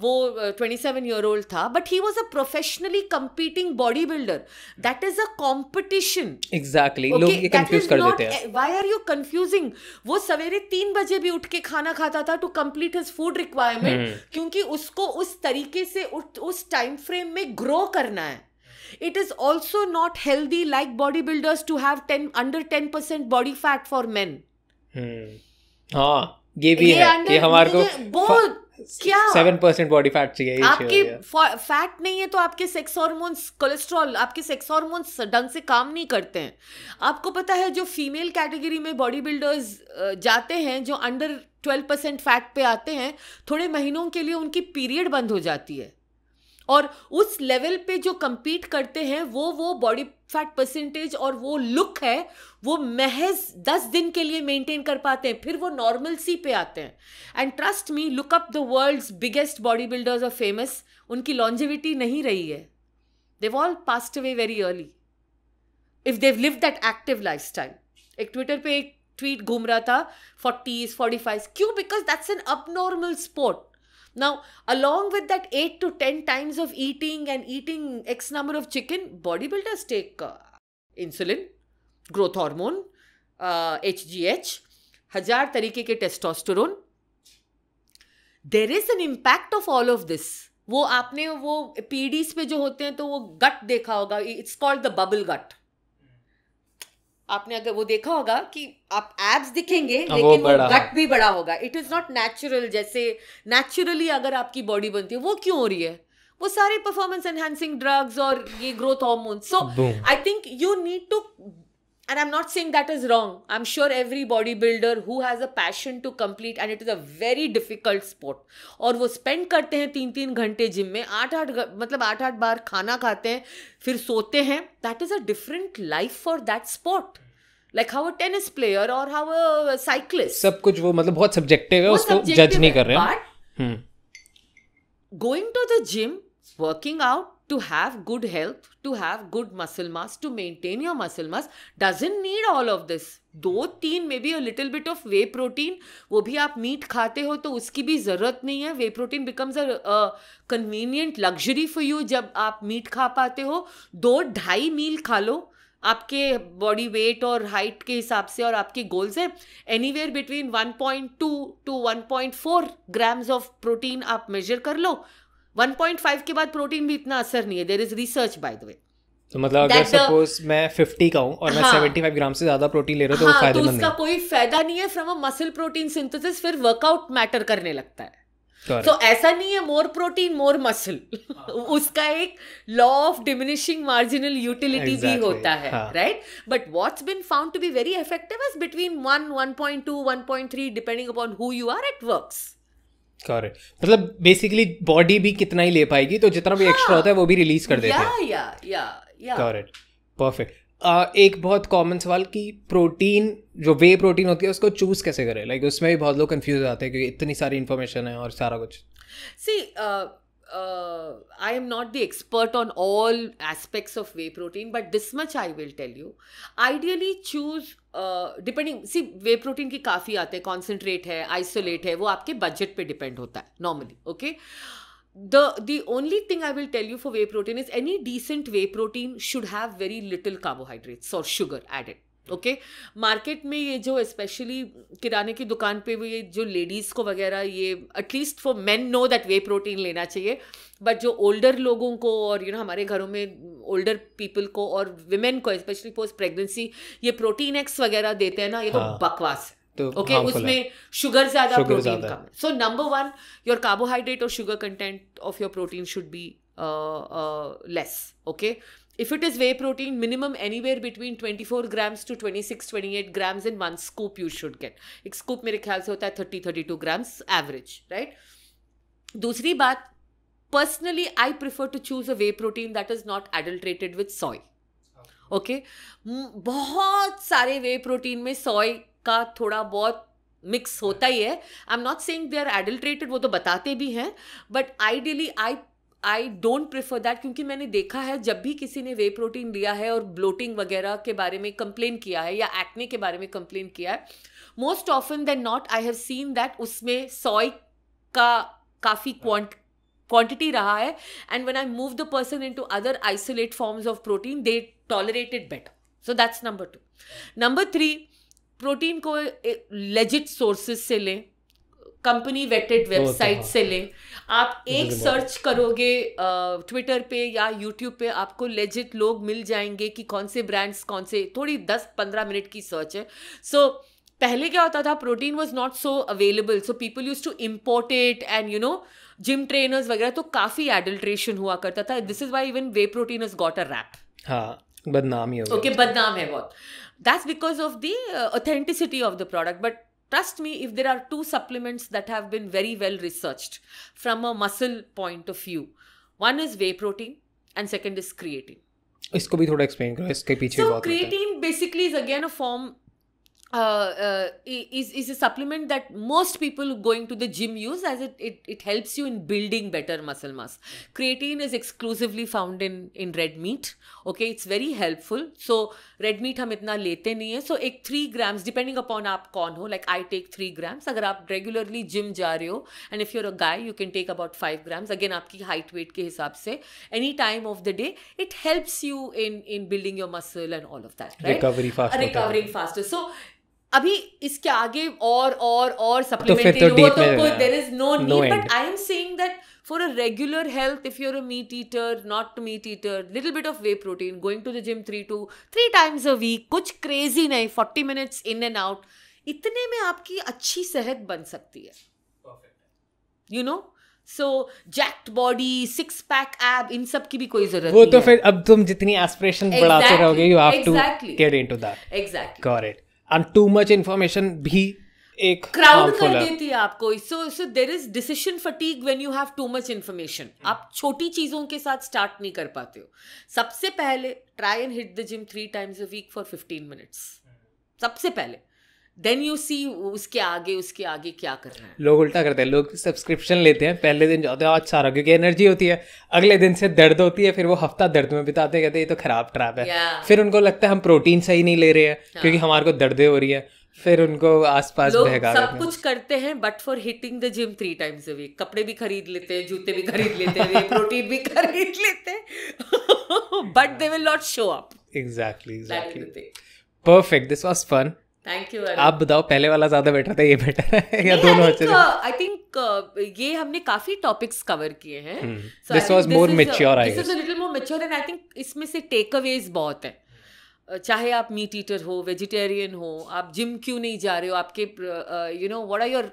वो ट्वेंटी सेवन ईयर ओल्ड था but he was a professionally competing body builder that is a competition exactly लोग कंफ्यूज कर देते हैं आर यू कंफ्यूजिंग वो सवेरे तीन बजे भी उठ के खाना खाता था to complete his food requirement क्योंकि उसको उस तरीके से उस टाइम फ्रेम में ग्रो करना है it is also not healthy like body builders to have ten under ten percent body fat for men हाँ ये भी ये है ये हमारे को बहुत क्या सेवन परसेंट बॉडी फैट चाहिए आपके फैट नहीं है तो आपके सेक्स हॉर्मोन्स कोलेस्ट्रॉल आपके सेक्स हॉर्मोन्स ढंग से काम नहीं करते हैं आपको पता है जो फीमेल कैटेगरी में बॉडी बिल्डर्स जाते हैं जो अंडर ट्वेल्व परसेंट फैट पे आते हैं थोड़े महीनों के लिए उनकी पीरियड बंद हो जाती है और उस लेवल पे जो कम्पीट करते हैं वो वो बॉडी फैट परसेंटेज और वो लुक है वो महज दस दिन के लिए मेंटेन कर पाते हैं फिर वो नॉर्मल सी पे आते हैं and trust me look up the world's biggest body builders और फेमस उनकी लॉन्जिविटी नहीं रही है they all passed away very early if they live that active life एक ट्विटर पे एक ट्वीट घूम रहा था फोर्टीज फोर्टी फाइव क्यों because that's an abnormal sport Now, along with that 8 to 10 times of eating and eating X number of chicken, bodybuilders take uh, insulin, growth hormone, uh, HGH, hajar tarike ke testosterone there is an impact of all of this वो आपने वो PDs पे जो होते हैं तो वो gut देखा होगा it's called the bubble gut आपने अगर वो देखा होगा कि आप एब्स दिखेंगे हाँ, लेकिन वो गट भी बड़ा होगा इट इज़ नॉट नेचुरल जैसे नेचुरली अगर आपकी बॉडी बनती है वो क्यों हो रही है वो सारे परफॉर्मेंस एनहेंसिंग ड्रग्स और ये growth hormone so I think you need to and i'm not saying that is wrong i'm sure every bodybuilder who has a passion to complete and it is a very difficult sport or wo spend karte hain 3 3 ghante gym mein 8 8 matlab 8 8 bar khana khate hain fir sote hain that is a different life for that sport like how a tennis player or how a cyclist sab kuch wo matlab bahut subjective hai wo judge nahi kar rahe hain but going to the gym working out to have good health, to have good muscle mass, to maintain your muscle mass, doesn't need all of this दो तीन may be a little bit of whey protein वो भी आप meet खाते हो तो उसकी भी ज़रूरत नहीं है whey protein becomes a convenient luxury for you जब आप मीट खा पाते हो दो ढाई मील खा लो आपके बॉडी वेट और हाइट के हिसाब से और आपके गोल्स हैं anywhere between one point two to one point four grams of protein आप मेजर कर लो 1.5 के बाद प्रोटीन भी इतना असर नहीं है there is research by the way तो मतलब अगर सपोज मैं 50 का हूं और हाँ, मैं 75 ग्राम से ज्यादा प्रोटीन ले रहा हूं तो हाँ, फायदा तो उसका कोई फायदा नहीं है from a muscle protein synthesis फिर वर्कआउट मैटर करने लगता है तो so, ऐसा नहीं है मोर प्रोटीन मोर मसल उसका एक law of diminishing marginal utility भी होता है right but what's been found to be very effective is between 1 1.2 1.3 depending upon who you are at works correct मतलब बेसिकली बॉडी भी कितना ही ले पाएगी तो जितना भी एक्स्ट्रा हाँ। होता है वो भी रिलीज कर देते हैं या या या करेक्ट परफेक्ट एक बहुत कॉमन सवाल कि प्रोटीन जो वे प्रोटीन होती है उसको चूज कैसे करें लाइक उसमें भी बहुत लोग कंफ्यूज आते हैं क्योंकि इतनी सारी इन्फॉर्मेशन है और सारा कुछ see I am not the expert on all aspects of whey protein but this much I will tell you ideally choose depending see whey protein की काफ़ी आते हैं कॉन्सेंट्रेट है आइसोलेट है वो आपके बजट पे डिपेंड होता है normally okay the the only thing I will tell you for whey protein is any decent whey protein should have very little carbohydrates और sugar added okay okay? Market में ये जो स्पेशली किराने की दुकान पे भी ये जो लेडीज़ को वगैरह ये at least for men no that whey protein लेना चाहिए बट जो ओल्डर लोगों को और यू you नो know, हमारे घरों में ओल्डर पीपल को और विमेन को स्पेशली पोस्ट प्रेगनेंसी ये प्रोटीन एक्स वगैरह देते हैं ना ये तो हाँ, तो बकवास है तो ओके okay, उसमें शुगर ज़्यादा प्रोटीन कम है so number one your carbohydrate और sugar content of your protein should be less okay If it is whey protein, minimum anywhere between 24 grams to 26, 28 grams in one scoop you should get. एक scoop मेरे ख्याल से होता है 30, 32 grams average, right? दूसरी बात, personally I prefer to choose a whey protein that is not adulterated with soy. Okay okay? बहुत सारे वे प्रोटीन में सॉय का थोड़ा बहुत मिक्स होता ही है I am not saying they are adulterated वो तो बताते भी हैं but ideally I I don't prefer that क्योंकि मैंने देखा है जब भी किसी ने वे प्रोटीन लिया है और ब्लोटिंग वगैरह के बारे में कंप्लेन किया है या एक्ने के बारे में कंप्लेन किया है most often then not I have seen that उसमें सॉय का काफ़ी क्वांट क्वांटिटी रहा है and when I move the person into other isolate forms of protein they tolerated better so that's number two number three protein को legit eh, sources से लें company weighted website हाँ। से ले आप एक सर्च अच्छा करोगे ट्विटर पे या यूट्यूब पे आपको लेजिट लोग मिल जाएंगे कि कौन से ब्रांड्स कौन से थोड़ी दस पंद्रह मिनट की सर्च है सो so, पहले क्या होता था protein was not so available so people use to import it and you know gym trainers वगैरह तो काफ़ी एडल्ट्रेशन हुआ करता था this is why even whey protein is got a rap बदनाम ही ओके okay, बदनाम है बहुत that's because of the authenticity of the product but Trust me, if there are two supplements that have been very well researched from a muscle point of view, one is whey protein and second is creatine. इसको भी थोड़ा explain करो इसके पीछे so, creatine basically is again a form. Uh, uh, is is a supplement that most people going to the gym use as it, it it helps you in building better muscle mass. Creatine is exclusively found in in red meat. Okay, it's very helpful. So red meat हम इतना लेते नहीं हैं. So एक three grams depending upon आप Like I take three grams. अगर आप regularly gym जा and if you're a guy you can take about five grams. Again आपकी height weight के हिसाब से any time of the day it helps you in in building your muscle and all of that. Recovery faster. Recovering faster. So अभी इसके आगे और और और for a regular health if you're a meat eater not meat eater little bit of whey protein going to the gym three to three times a week कुछ crazy नहीं 40 minutes in and out इतने में आपकी अच्छी सेहत बन सकती है you know so exact body six pack ab इन सब की भी कोई जरूरत वो तो फिर अब तुम जितनी एस्पिरेशन बढ़ाते रहोगे you have to get into that exactly got it and too much information भी एक क्राउड कर देती है आपको so so there is decision fatigue when you have too much information आप छोटी चीज़ों के साथ स्टार्ट नहीं कर पाते हो सबसे पहले try and hit the gym three times a week for fifteen minutes सबसे पहले देन यू सी उसके आगे उसके आगे क्या रहे हैं लोग उल्टा करते हैं लोग सब्सक्रिप्शन लेते हैं पहले दिन जाते हैं अच्छा रहा क्योंकि एनर्जी होती है अगले दिन से दर्द होती है फिर वो हफ्ता दर्द में बिताते कहते ये तो खराब ट्रैप है yeah. फिर उनको लगता है हम प्रोटीन सही नहीं ले रहे हैं हाँ. क्योंकि हमारे को दर्दें हो रही है फिर उनको आसपास बहका सब कुछ करते हैं but for hitting the gym three times a week कपड़े भी खरीद लेते हैं जूते भी खरीद लेते हैं प्रोटीन <laughs> भी खरीद लेते हैं but they will not show up exactly exactly perfect this was fun thank you आप बताओ पहले वाला ज्यादा बेटर था ये बेटर है या दोनों अच्छे थे आई uh, थिंक uh, ये हमने काफी टॉपिक्स कवर किए हैं this was more mature I this is a little more mature and I think इसमें से टेक अवेज बहुत है चाहे आप मीट ईटर हो वेजिटेरियन हो आप जिम क्यों नहीं जा रहे हो आपके you know what are your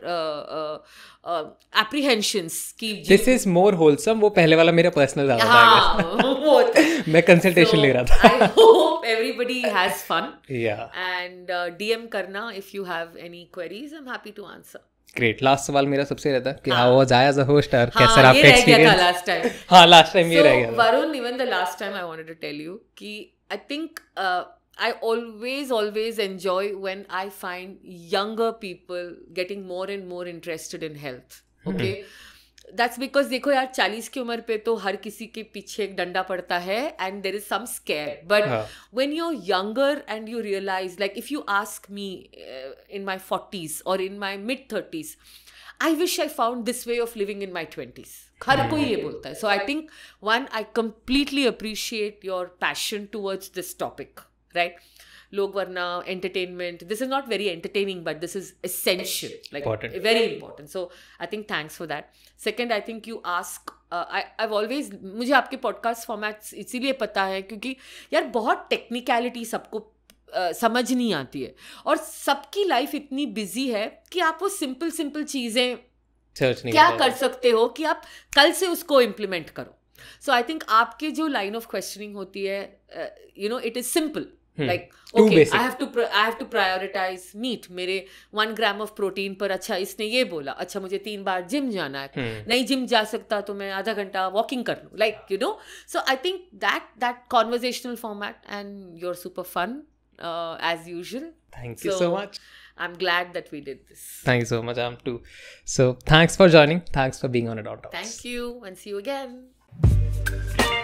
apprehensions की दिस इज मोर होलसम वो पहले वाला मेरा पर्सनल ज्यादा हाँ, <laughs> मैं कंसल्टेशन so, ले रहा था I hope everybody has fun या एंड डीएम करना if you have any queries I am happy to answer great last सवाल मेरा सबसे रहता कि how was I as a host और कैसा हाँ, रहा आपका एक्सपीरियंस हां लास्ट टाइम हां लास्ट टाइम ये रह गया Varun even the last time I wanted to tell you कि I think uh, I always, always enjoy when I find younger people getting more and more interested in health. Okay. That's because देखो यार चालीस की उम्र पे तो हर किसी के पीछे एक डंडा पड़ता है and there is some scare but when you younger and you realize like if you ask me in my forties और in my mid thirties I wish I found this way of living in my twenties हर कोई हम्म। ये बोलता है so I think one I completely appreciate your passion towards this topic right लोग वरना entertainment this is not very entertaining but this is essential like very important so I think thanks for that second I think you ask I I always मुझे आपके podcast formats इसीलिए पता है क्योंकि यार बहुत टेक्निकलिटी सबको Uh, समझ नहीं आती है और सबकी लाइफ इतनी बिजी है कि आप वो सिंपल सिंपल चीज़ें क्या कर सकते हो कि आप कल से उसको इम्प्लीमेंट करो सो आई थिंक आपकी जो लाइन ऑफ क्वेश्चनिंग होती है you know it is simple like okay I have to I have to prioritize meat मेरे वन ग्राम ऑफ प्रोटीन पर अच्छा इसने ये बोला अच्छा मुझे तीन बार जिम जाना है hmm. नहीं जिम जा सकता तो मैं आधा घंटा वॉकिंग कर लूँ like you know so I think that that conversational format and your super fun as usual thank you so much I'm glad that we did this. Thank you so much. I'm too. So thanks for joining. Thanks for being on Adopt Talks. Thank you and see you again.